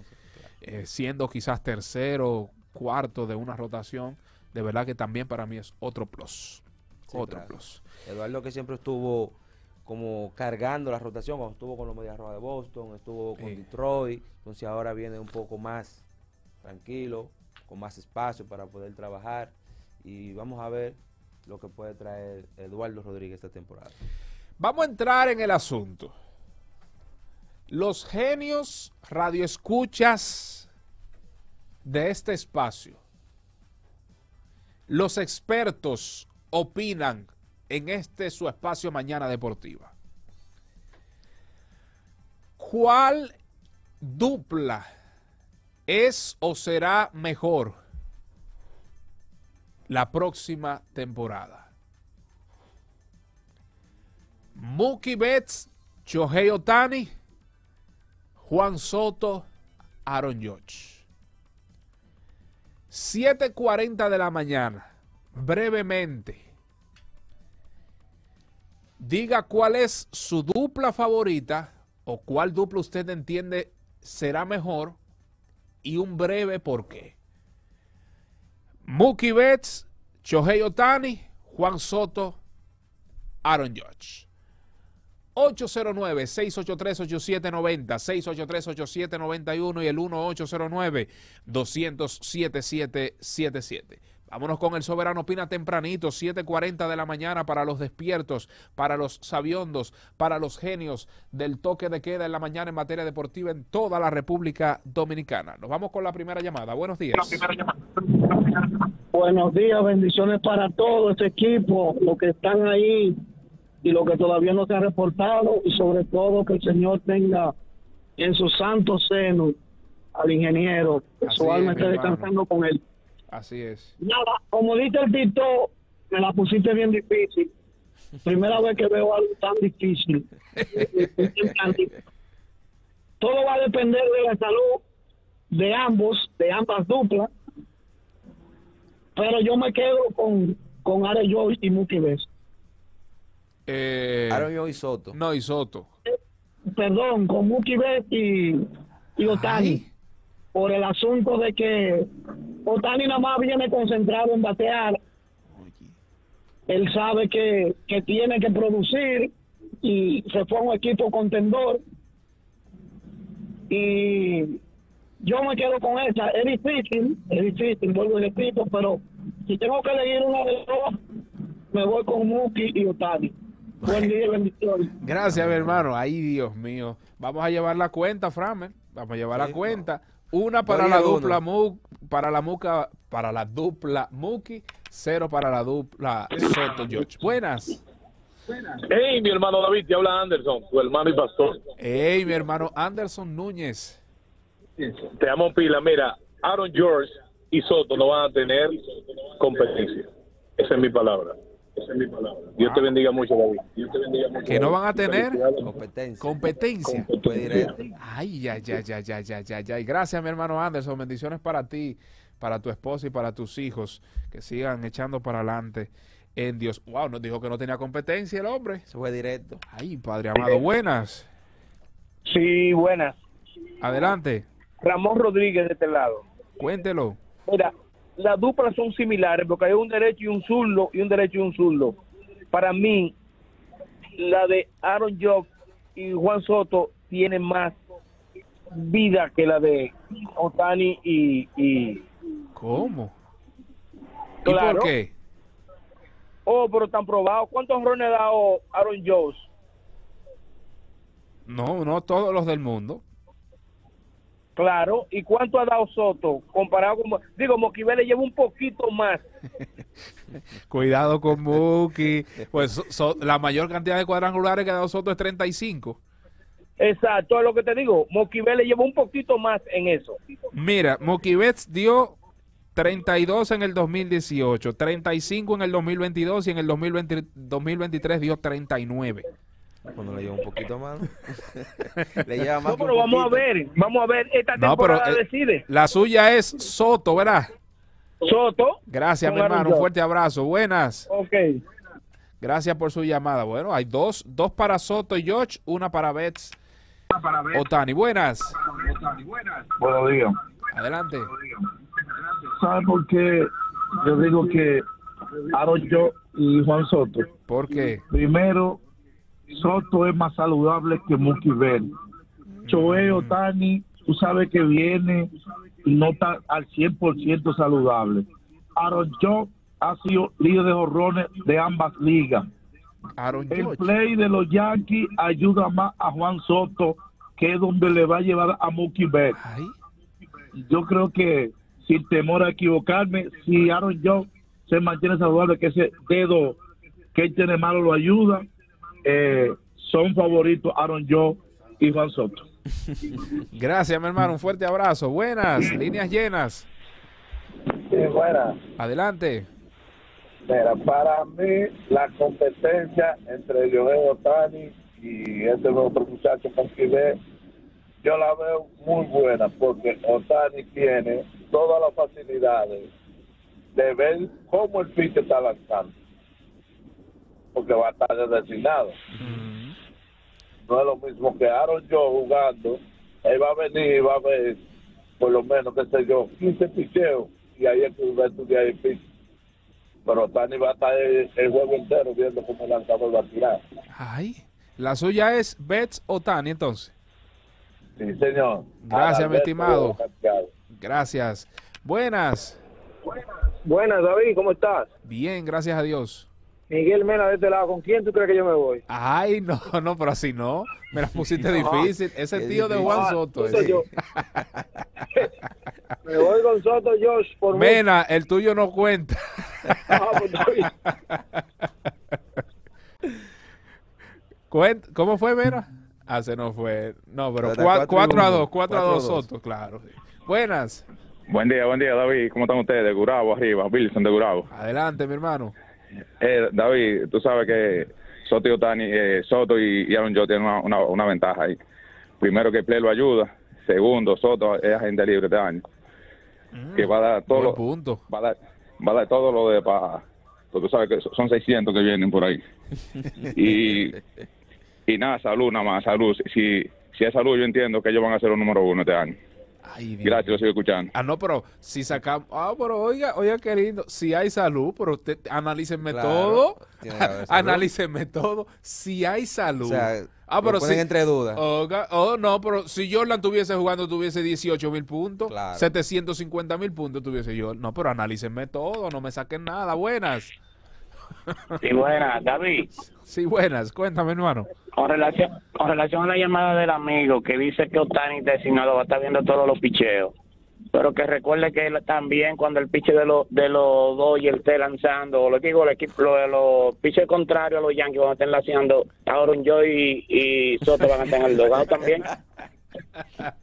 eh, siendo quizás tercero, cuarto de una rotación, de verdad que también para mí es otro plus. otro plus. Eduardo que siempre estuvo como cargando la rotación, cuando estuvo con los Medias Rojas de Boston, estuvo con Detroit, entonces ahora viene un poco más tranquilo, con más espacio para poder trabajar y vamos a ver lo que puede traer Eduardo Rodríguez esta temporada. Vamos a entrar en el asunto. Los genios radioescuchas de este espacio, los expertos opinan en este su espacio Mañana Deportiva. ¿Cuál dupla es o será mejor la próxima temporada? Mookie Betts, Chohei Otani Juan Soto, Aaron George. 7.40 de la mañana, brevemente, diga cuál es su dupla favorita o cuál dupla usted entiende será mejor y un breve por qué. Mookie Betts, Chohei Otani, Juan Soto, Aaron George. 809-683-8790, 683-8791 y el 1809 207 Vámonos con el soberano Pina tempranito, 7.40 de la mañana para los despiertos, para los sabiondos, para los genios del toque de queda en la mañana en materia deportiva en toda la República Dominicana. Nos vamos con la primera llamada. Buenos días. Buenos días, bendiciones para todo este equipo, los que están ahí y lo que todavía no se ha reportado y sobre todo que el Señor tenga en su santo seno al ingeniero, que su alma descansando con él. Así es. Nada, como dice el Tito, me la pusiste bien difícil. Primera vez que veo algo tan difícil. todo va a depender de la salud de ambos, de ambas duplas. Pero yo me quedo con, con Are Joy y Muki Best. Eh, yo y Soto. No, y Soto. perdón, con Muki y, Otani. Por el asunto de que Otani nada más viene concentrado en batear. Él sabe que, que tiene que producir y se fue a un equipo contendor. Y yo me quedo con esa. Es difícil, es difícil, vuelvo y repito, pero si tengo que elegir uno de dos, me voy con Muki y Otani. Gracias, mi hermano. Ay, Dios mío. Vamos a llevar la cuenta, Framer. Vamos a llevar la cuenta. Una para la dupla mu, para la muca, para la dupla Muki, cero para la dupla Soto George. Buenas. Hey, mi hermano David, te habla Anderson, tu hermano y pastor. Hey, mi hermano Anderson Núñez. Te amo pila. Mira, Aaron George y Soto no van a tener competencia. Esa es mi palabra. Esa es mi palabra. Dios te ah. bendiga mucho, David. Dios te bendiga mucho. Que no van a tener competencia. Competencia. Pues directo. Ay, ya, ya, ya, ya, ya, ya, ya. gracias, mi hermano Anderson. Bendiciones para ti, para tu esposa y para tus hijos. Que sigan echando para adelante en Dios. Wow, nos dijo que no tenía competencia el hombre. Se fue directo. Ay, padre amado. Buenas. Sí, buenas. Adelante. Ramón Rodríguez de este lado. Cuéntelo. Mira, las duplas son similares porque hay un derecho y un zurdo y un derecho y un zurdo. Para mí, la de Aaron Jobs y Juan Soto tiene más vida que la de Otani y, y... ¿Cómo? Claro. ¿Y por qué? Oh, pero están probados. ¿Cuántos rones ha dado Aaron Jones? No, no todos los del mundo. Claro, ¿y cuánto ha dado Soto? Comparado con. Digo, le lleva un poquito más. Cuidado con Muki. Pues la mayor cantidad de cuadrangulares que ha dado Soto es 35. Exacto, es lo que te digo. Moquivé le llevó un poquito más en eso. Mira, Moquivé dio 32 en el 2018, 35 en el 2022 y en el 2023 dio 39 cuando le lleva un poquito más. le lleva más. No, pero vamos a ver, vamos a ver. Esta no, temporada eh, decide. La suya es Soto, ¿verdad? Soto. Gracias, mi hermano. Un fuerte abrazo. Buenas. Ok. Gracias por su llamada. Bueno, hay dos, dos para Soto y George, una para Betts. Para Otani, buenas. buenas. Buenos días. Adelante. ¿Sabes por qué yo digo que Arocho y Juan Soto? ¿Por qué? Primero, Soto es más saludable que Mookie Bell Choe Otani, tú sabes que viene no está al 100% saludable. Aaron Jones ha sido líder de jorrones de ambas ligas. el play de los Yankees ayuda más a Juan Soto que es donde le va a llevar a Mookie Bell Yo creo que sin temor a equivocarme, si Aaron Jones se mantiene saludable, que ese dedo que él tiene malo lo ayuda, eh, son favoritos Aaron Joe y Juan Soto. Gracias, mi hermano. Un fuerte abrazo. Buenas, líneas llenas. Sí, buenas. Adelante. Mira, para mí la competencia entre Joe Otani y este otro muchacho ve yo la veo muy buena porque Otani tiene todas las facilidades de ver cómo el pitch está lanzando porque va a estar designado. No es lo mismo que Aaron yo jugando, él va a venir y va a ver, por lo menos, qué sé yo, 15 picheos y ahí es que va a Pero Tani va a estar el, juego entero viendo cómo el lanzador Ay, la suya es Betts o Tani entonces. Sí, señor. Gracias, mi estimado. Gracias. Buenas. Buenas, David, ¿cómo estás? Bien, gracias a Dios. Miguel Mena de este lado, ¿con quién tú crees que yo me voy? Ay, no, no, pero así no. Me la pusiste difícil. Ese tío de Juan Soto. Ah, Soy yo. me voy con Soto, Josh. Por Mena, el tuyo no cuenta. Ah, pues ¿Cómo fue, Mena? Ah, se nos fue. No, pero 4 a 2, 4 a 2 Soto, claro. Buenas. Buen día, buen día, David. ¿Cómo están ustedes? De Gurabo, arriba. Wilson de Gurabo. Adelante, mi hermano. Eh, David, tú sabes que Soto y, eh, Soto y, Aaron Joe tienen una, ventaja ahí. Primero que el play lo ayuda. Segundo, Soto es agente libre este año. que mm, va a dar todo lo, punto. Va a dar, todo lo de para... Tú sabes que son 600 que vienen por ahí. y, y nada, salud nada más, salud. Si, si es salud, yo entiendo que ellos van a ser los número uno este año. Gracias, lo sigo escuchando. Ah, no, pero si sacamos. Ah, pero oiga, oiga, querido, si hay salud, pero usted analícenme todo. analícenme todo. Si hay salud. O sea, ah, pero entre dudas. oh, no, pero si Jordan estuviese jugando, tuviese 18 mil puntos. Claro. 750 mil puntos tuviese yo. No, pero analícenme todo, no me saquen nada. Buenas. Sí, buenas, David. Sí, buenas. Cuéntame, hermano. Con relación, con relación a la llamada del amigo que dice que Otani designado va a estar viendo todos los picheos. Pero que recuerde que él también cuando el piche de los de los él esté lanzando, o lo digo, el equipo, los piche contrarios a los Yankees van a estar lanzando, Aaron Joy y, Soto van a estar en el dogado también.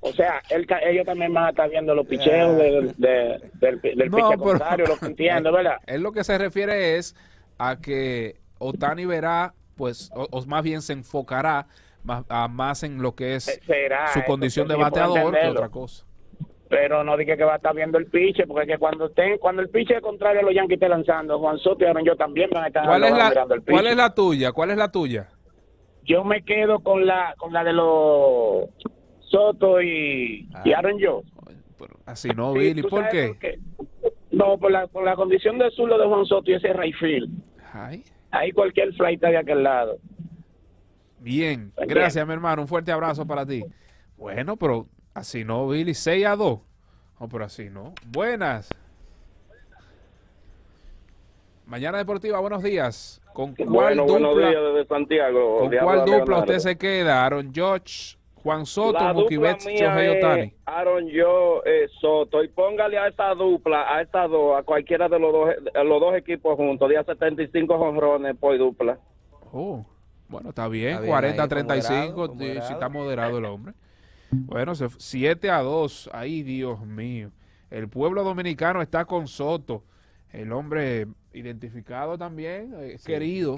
O sea, él, ellos también van a estar viendo los picheos del, piche contrario, lo entiendo, ¿verdad? Él lo que se refiere es a que Otani verá, pues, o, más bien se enfocará más, en lo que es su condición de bateador que otra cosa. Pero no dije que va a estar viendo el piche, porque cuando estén, cuando el piche contrario a los Yankees esté lanzando, Juan Soto y Aaron yo también van a estar ¿Cuál el piche. ¿Cuál es la tuya? ¿Cuál es la tuya? Yo me quedo con la con la de los Soto y, y ah. Aaron Así no, Billy, ¿por qué? No, por la, la condición de suelo de Juan Soto y ese Rayfield. Ay. Ahí cualquier flight de aquel lado. Bien, gracias, mi hermano. Un fuerte abrazo para ti. Bueno, pero así no, Billy. 6 a 2. No, pero así no. Buenas. Mañana Deportiva, buenos días. ¿Con cuál bueno, dupla, buenos días desde Santiago. ¿Con cuál dupla usted se queda? ¿Aaron George Juan Soto, Mukibet, Chohei Otani. Aaron, yo, eh, Soto. Y póngale a esa dupla, a esa dos, a cualquiera de los dos, eh, los dos equipos juntos. Día 75 jonrones por dupla. Oh, bueno, está bien. 40-35, si está moderado el hombre. Bueno, 7 a 2. Ay, Dios mío. El pueblo dominicano está con Soto. El hombre identificado también, eh, Querido.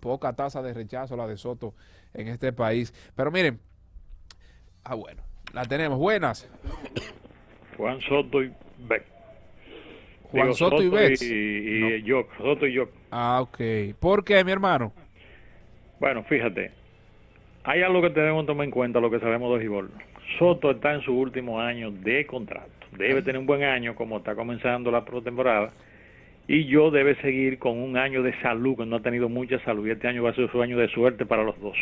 Poca tasa de rechazo la de Soto en este país. Pero miren, Ah, bueno. La tenemos. Buenas. Juan Soto y Beck. Juan Soto, y Beck Y, y, yo, Soto y yo. Ah, ok. ¿Por qué, mi hermano? Bueno, fíjate. Hay algo que tenemos que tomar en cuenta, lo que sabemos de Gibor. Soto está en su último año de contrato. Debe ah. tener un buen año, como está comenzando la pretemporada. Y yo debe seguir con un año de salud, que no ha tenido mucha salud. Y este año va a ser su año de suerte para los dos.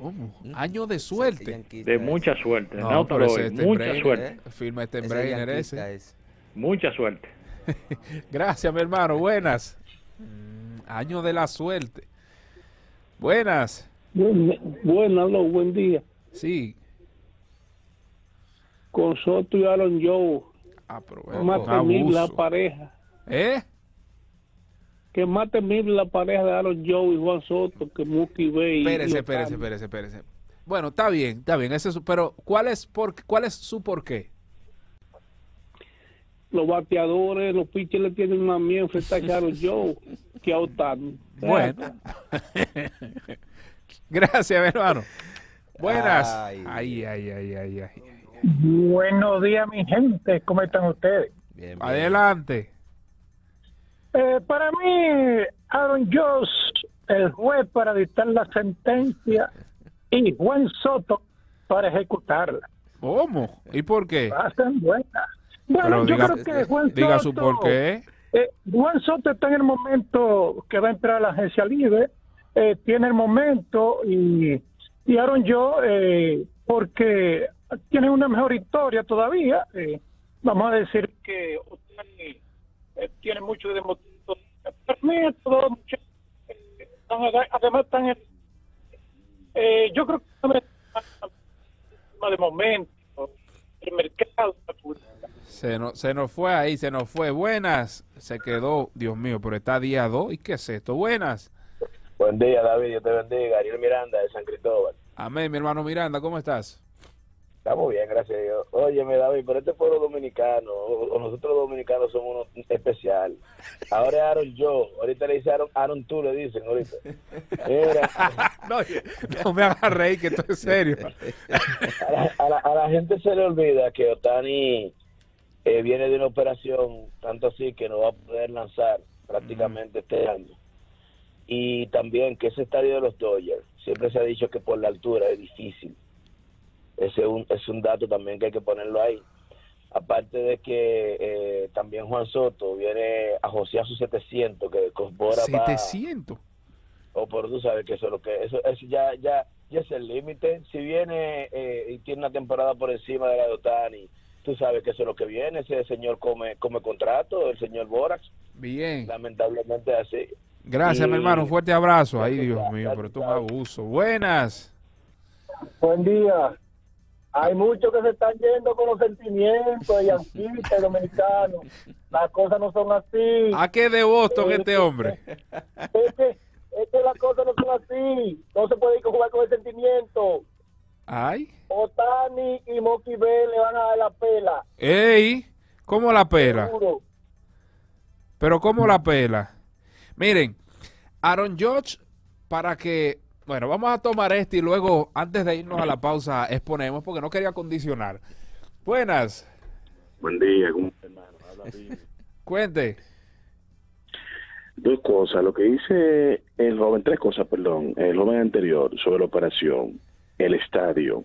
Oh, mm. Año de suerte. De mucha suerte. No, mucha suerte. Firma este brainer ese. Mucha suerte. Gracias, mi hermano. Buenas. Mm, año de la suerte. Buenas. Buenas, buenos buen día. Sí. Con Soto y Aaron Joe. Ah, pero, oh, la pareja. ¿Eh? que más temible la pareja de Aaron Joe y Juan Soto que Muki Bay. Espérese, espérese, espérese, espérese. Bueno, está bien, está bien. Ese pero, ¿cuál es, por, ¿cuál es su porqué? Los bateadores, los pitchers le tienen una miedo enfrentar a Aaron Joe que a Otani. Bueno. Gracias, hermano. Buenas. Ay. Ay, ay, ay, ay, Buenos días, mi gente. ¿Cómo están ustedes? Adelante. Eh, para mí, Aaron Jones, el juez para dictar la sentencia y Juan Soto para ejecutarla. ¿Cómo? ¿Y por qué? Hacen buenas. Bueno, yo creo que eh, Juan diga Soto, su por qué. Eh, Juan Soto está en el momento que va a entrar a la agencia libre, tiene el momento y, y Aaron Jones porque tiene una mejor historia todavía. vamos a decir que tiene mucho de eh, además están eh, yo creo que de momento, el mercado, se nos, se fue ahí, se nos fue. Buenas, se quedó, Dios mío, pero está día 2. ¿Y qué es esto? Buenas. Buen día, David, yo te bendiga. Ariel Miranda, de San Cristóbal. Amén, mi hermano Miranda, ¿cómo estás? Estamos bien, gracias a Dios. Oye, me David, pero este pueblo dominicano, o, nosotros dominicanos somos uno especial. Ahora Aaron yo, ahorita le dicen Aaron, tú, le dicen ahorita. no, me hagas reír, que esto es serio. a, la, gente se le olvida que Otani eh, viene de una operación, tanto así que no va a poder lanzar prácticamente este año. Y también que ese estadio de los Dodgers, siempre se ha dicho que por la altura es difícil ese es un, es un dato también que hay que ponerlo ahí. Aparte de que eh, también Juan Soto viene a josear su 700, que corpora 700. o por tú sabes que eso es lo que eso, ya ya ya es el límite. Si viene eh, y tiene una temporada por encima de la de tú sabes que eso es lo que viene. Ese señor come contrato, el señor Borax. Bien. Lamentablemente así. Gracias, mi hermano. Un fuerte abrazo. Ay, Dios mío, pero tú un abuso. Buenas. Buen día. Hay muchos que se están yendo con los sentimientos y yanquistas dominicanos. Las cosas no son así. ¿A qué de Boston eh, este hombre? Es que, es las cosas no son así. No se puede ir jugar con el sentimiento. Ay. Otani y Moki le van a dar la pela. ¡Ey! ¿Cómo la pela? Pero ¿cómo la pela? Miren, Aaron George, para que bueno, vamos a tomar este y luego, antes de irnos a la pausa, exponemos porque no quería condicionar. Buenas. Buen día, hermano? Cuente. Dos cosas. Lo que dice el joven, tres cosas, perdón, el joven anterior sobre la operación, el estadio.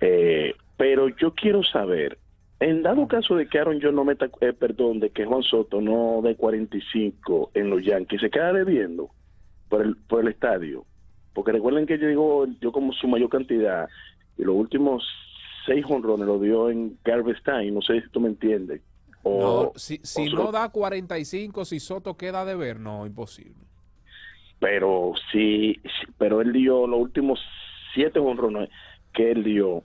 Eh, pero yo quiero saber, en dado caso de que Aaron John no meta, eh, perdón, de que Juan Soto no de 45 en los Yankees, se queda debiendo por el, por el estadio. Porque recuerden que llegó, yo como su mayor cantidad, y los últimos seis honrones lo dio en Galveston no sé si tú me entiendes. O, si, no da 45, si Soto queda de ver, no, imposible. Pero sí, pero él dio los últimos siete honrones que él dio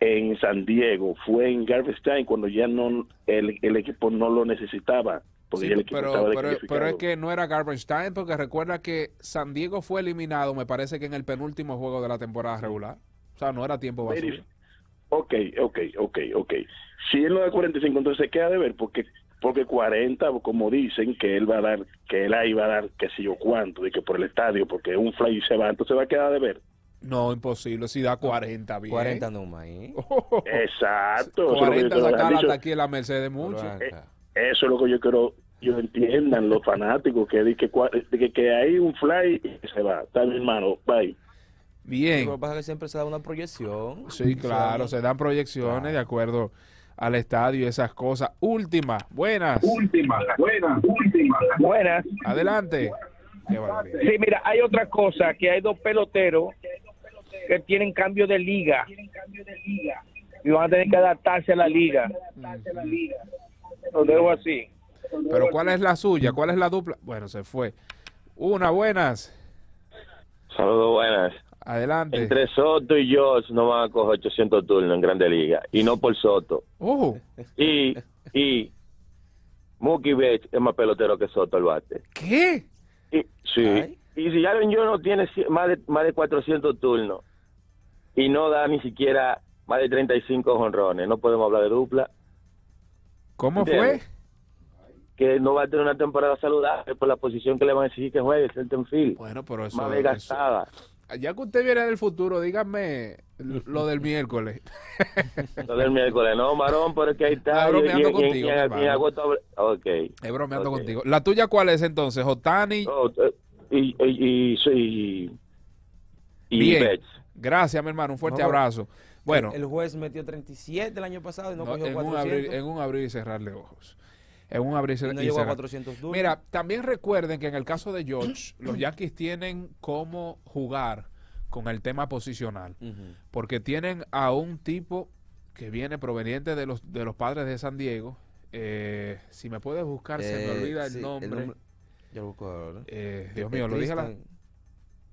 en San Diego, fue en Garbage cuando ya no el, el equipo no lo necesitaba pero, pero, es que no era garbage time, porque recuerda que San Diego fue eliminado, me parece que en el penúltimo juego de la temporada regular. O sea, no era tiempo vacío. Ok, ok, ok, ok. Si él lo da 45, entonces se queda de ver, porque porque 40, como dicen, que él va a dar, que él ahí va a dar, qué sé yo cuánto, de que por el estadio, porque un fly se va, entonces va a quedar de ver. No, imposible, si da 40, bien. 40 nomás, ¿eh? Exacto. 40 sacar hasta aquí en la Mercedes mucho. Eso es lo que yo quiero yo entiendan los fanáticos que, que, que, que hay un fly y se va. Está mi hermano, bye. Bien. Lo que pasa es que siempre se da una proyección. Sí, claro, se dan proyecciones de acuerdo al estadio y esas cosas. Últimas, buenas. Últimas, buenas, Buenas. Adelante. Sí, mira, hay otra cosa, que hay dos peloteros que tienen cambio de liga y van a tener que adaptarse a la liga. Lo dejo así. Pero ¿cuál es la suya? ¿Cuál es la dupla? Bueno, se fue. Una, buenas. Saludos, buenas. Adelante. Entre Soto y yo no van a coger 800 turnos en Grande Liga. Y no por Soto. Uh. Y, y Mookie Betts es más pelotero que Soto el bate. ¿Qué? Y, sí. Y si Aaron yo no tiene más de, más de 400 turnos y no da ni siquiera más de 35 jonrones. no podemos hablar de dupla. ¿Cómo fue? Que no va a tener una temporada saludable por la posición que le van a exigir que juegue, el field. Bueno, pero eso... Más desgastada. Ya que usted viene del futuro, dígame lo del miércoles. lo del miércoles, no, Marón, porque ahí está. Está bromeando contigo. Ok. bromeando contigo. ¿La tuya cuál es entonces? ¿Otani? Eh, y, y, y, Gracias, mi hermano. Un fuerte abrazo. El, juez metió 37 el año pasado y no, cogió en Un abrir, en un abrir y cerrarle ojos. En un abrir y, cerrarle y Mira, también recuerden que en el caso de George, los Yankees tienen cómo jugar con el tema posicional. Porque tienen a un tipo que viene proveniente de los, de los padres de San Diego. Eh, si me puedes buscar, se me eh, olvida el nombre. Eh, Dios mío, lo dije, a la,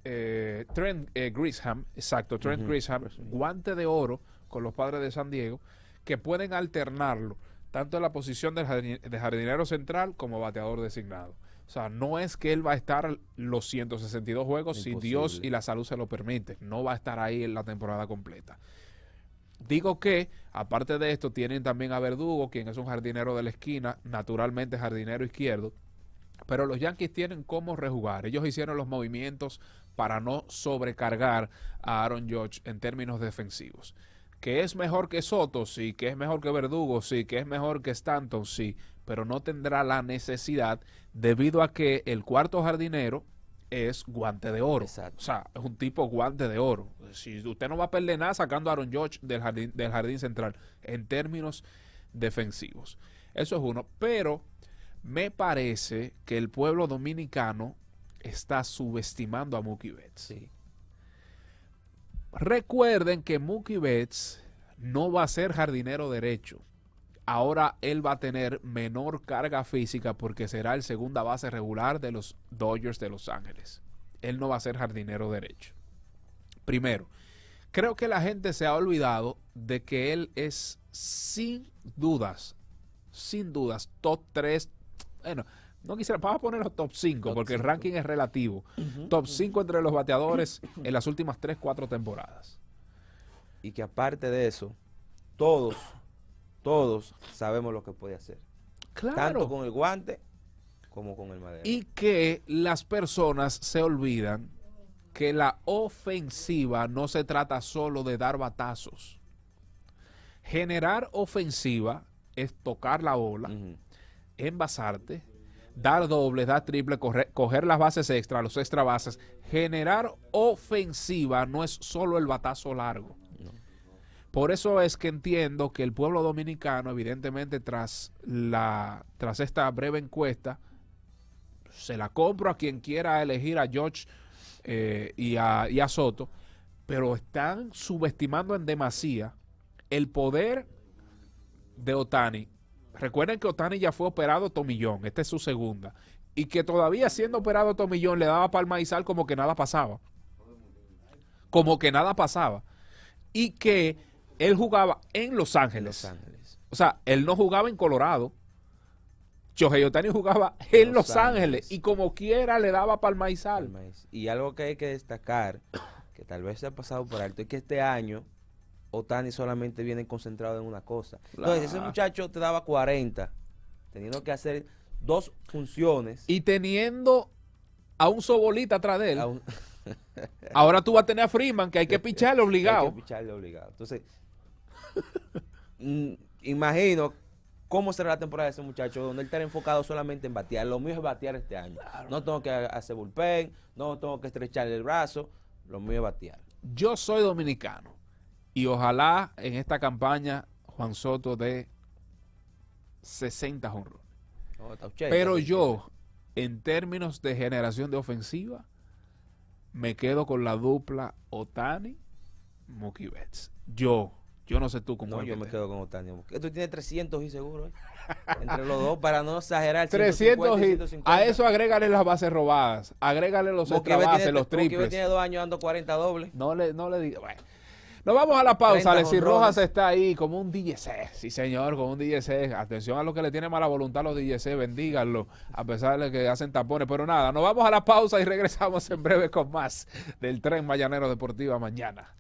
eh, Trent eh, Grisham, exacto, Trent Grisham, pues guante de oro con los padres de San Diego, que pueden alternarlo tanto en la posición de jardinero central como bateador designado. O sea, no es que él va a estar los 162 juegos si Dios y la salud se lo permiten. No va a estar ahí en la temporada completa. Digo que, aparte de esto, tienen también a Verdugo, quien es un jardinero de la esquina, naturalmente jardinero izquierdo. Pero los Yankees tienen cómo rejugar. Ellos hicieron los movimientos para no sobrecargar a Aaron George en términos defensivos. Que es mejor que Soto, sí, que es mejor que Verdugo, sí, que es mejor que Stanton, sí, pero no tendrá la necesidad debido a que el cuarto jardinero es guante de oro. O sea, es un tipo guante de oro. Si usted no va a perder nada sacando a Aaron George del jardín central en términos defensivos. Eso es uno. Pero me parece que el pueblo dominicano está subestimando a Mookie Betts. Recuerden que Mookie Betts no va a ser jardinero derecho. Ahora él va a tener menor carga física porque será el segunda base regular de los Dodgers de Los Ángeles. Él no va a ser jardinero derecho. Primero, creo que la gente se ha olvidado de que él es sin dudas, sin dudas, top 3. Bueno, no quisiera, vamos a poner los top 5 porque el ranking es relativo. top 5 entre los bateadores en las últimas 3, 4 temporadas. Y que aparte de eso, todos, todos sabemos lo que puede hacer. Claro. Tanto con el guante como con el madero. Y que las personas se olvidan que la ofensiva no se trata solo de dar batazos. Generar ofensiva es tocar la bola, envasarte, dar doble, dar triple, coger las bases extra, los extra bases. Generar ofensiva no es solo el batazo largo. Por eso es que entiendo que el pueblo dominicano, evidentemente, tras, la, tras esta breve encuesta, se la compro a quien quiera elegir a George eh, y, a, y a Soto, pero están subestimando en demasía el poder de Otani Recuerden que Otani ya fue operado Tomillón, esta es su segunda. Y que todavía siendo operado Tomillón le daba palma y sal como que nada pasaba. Como que nada pasaba. Y que él jugaba en Los Ángeles. O sea, él no jugaba en Colorado. Jorge Otani jugaba en Los, Ángeles. Ángeles. y como quiera le daba palma y sal. Y algo que hay que destacar, que tal vez se ha pasado por alto, es que este año Otani solamente viene concentrado en una cosa. Entonces, ese muchacho te daba 40, teniendo que hacer dos funciones. Y teniendo a un sobolita atrás de él. Ahora tú vas a tener a Freeman, que hay que picharle obligado. hay que picharle obligado. Entonces, mm, imagino cómo será la temporada de ese muchacho, donde él estará enfocado solamente en batear. Lo mío es batear este año. No tengo que hacer bullpen, no tengo que estrecharle el brazo. Lo mío es batear. Yo soy dominicano y ojalá en esta campaña Juan Soto dé 60 honros. Pero yo, en términos de generación de ofensiva, me quedo con la dupla Otani Mookie Betts. Yo, yo no sé tú cómo. No, yo me quedo con Otani. Tú tienes 300 y seguro. ¿eh? Entre los dos, para no exagerar. 300 y A eso agrégale las bases robadas. Agrégale los extras bases, los triples. Mookie tiene dos años dando 40 dobles. No le, no le digas. Nos vamos a la pausa. Alexis Rojas está ahí como un DJC. Sí, señor, como un DJC. Atención a los que le tiene mala voluntad los DJC. Bendíganlo, a pesar de que hacen tapones. Pero nada, nos vamos a la pausa y regresamos en breve con más del Tren Mayanero Deportiva mañana.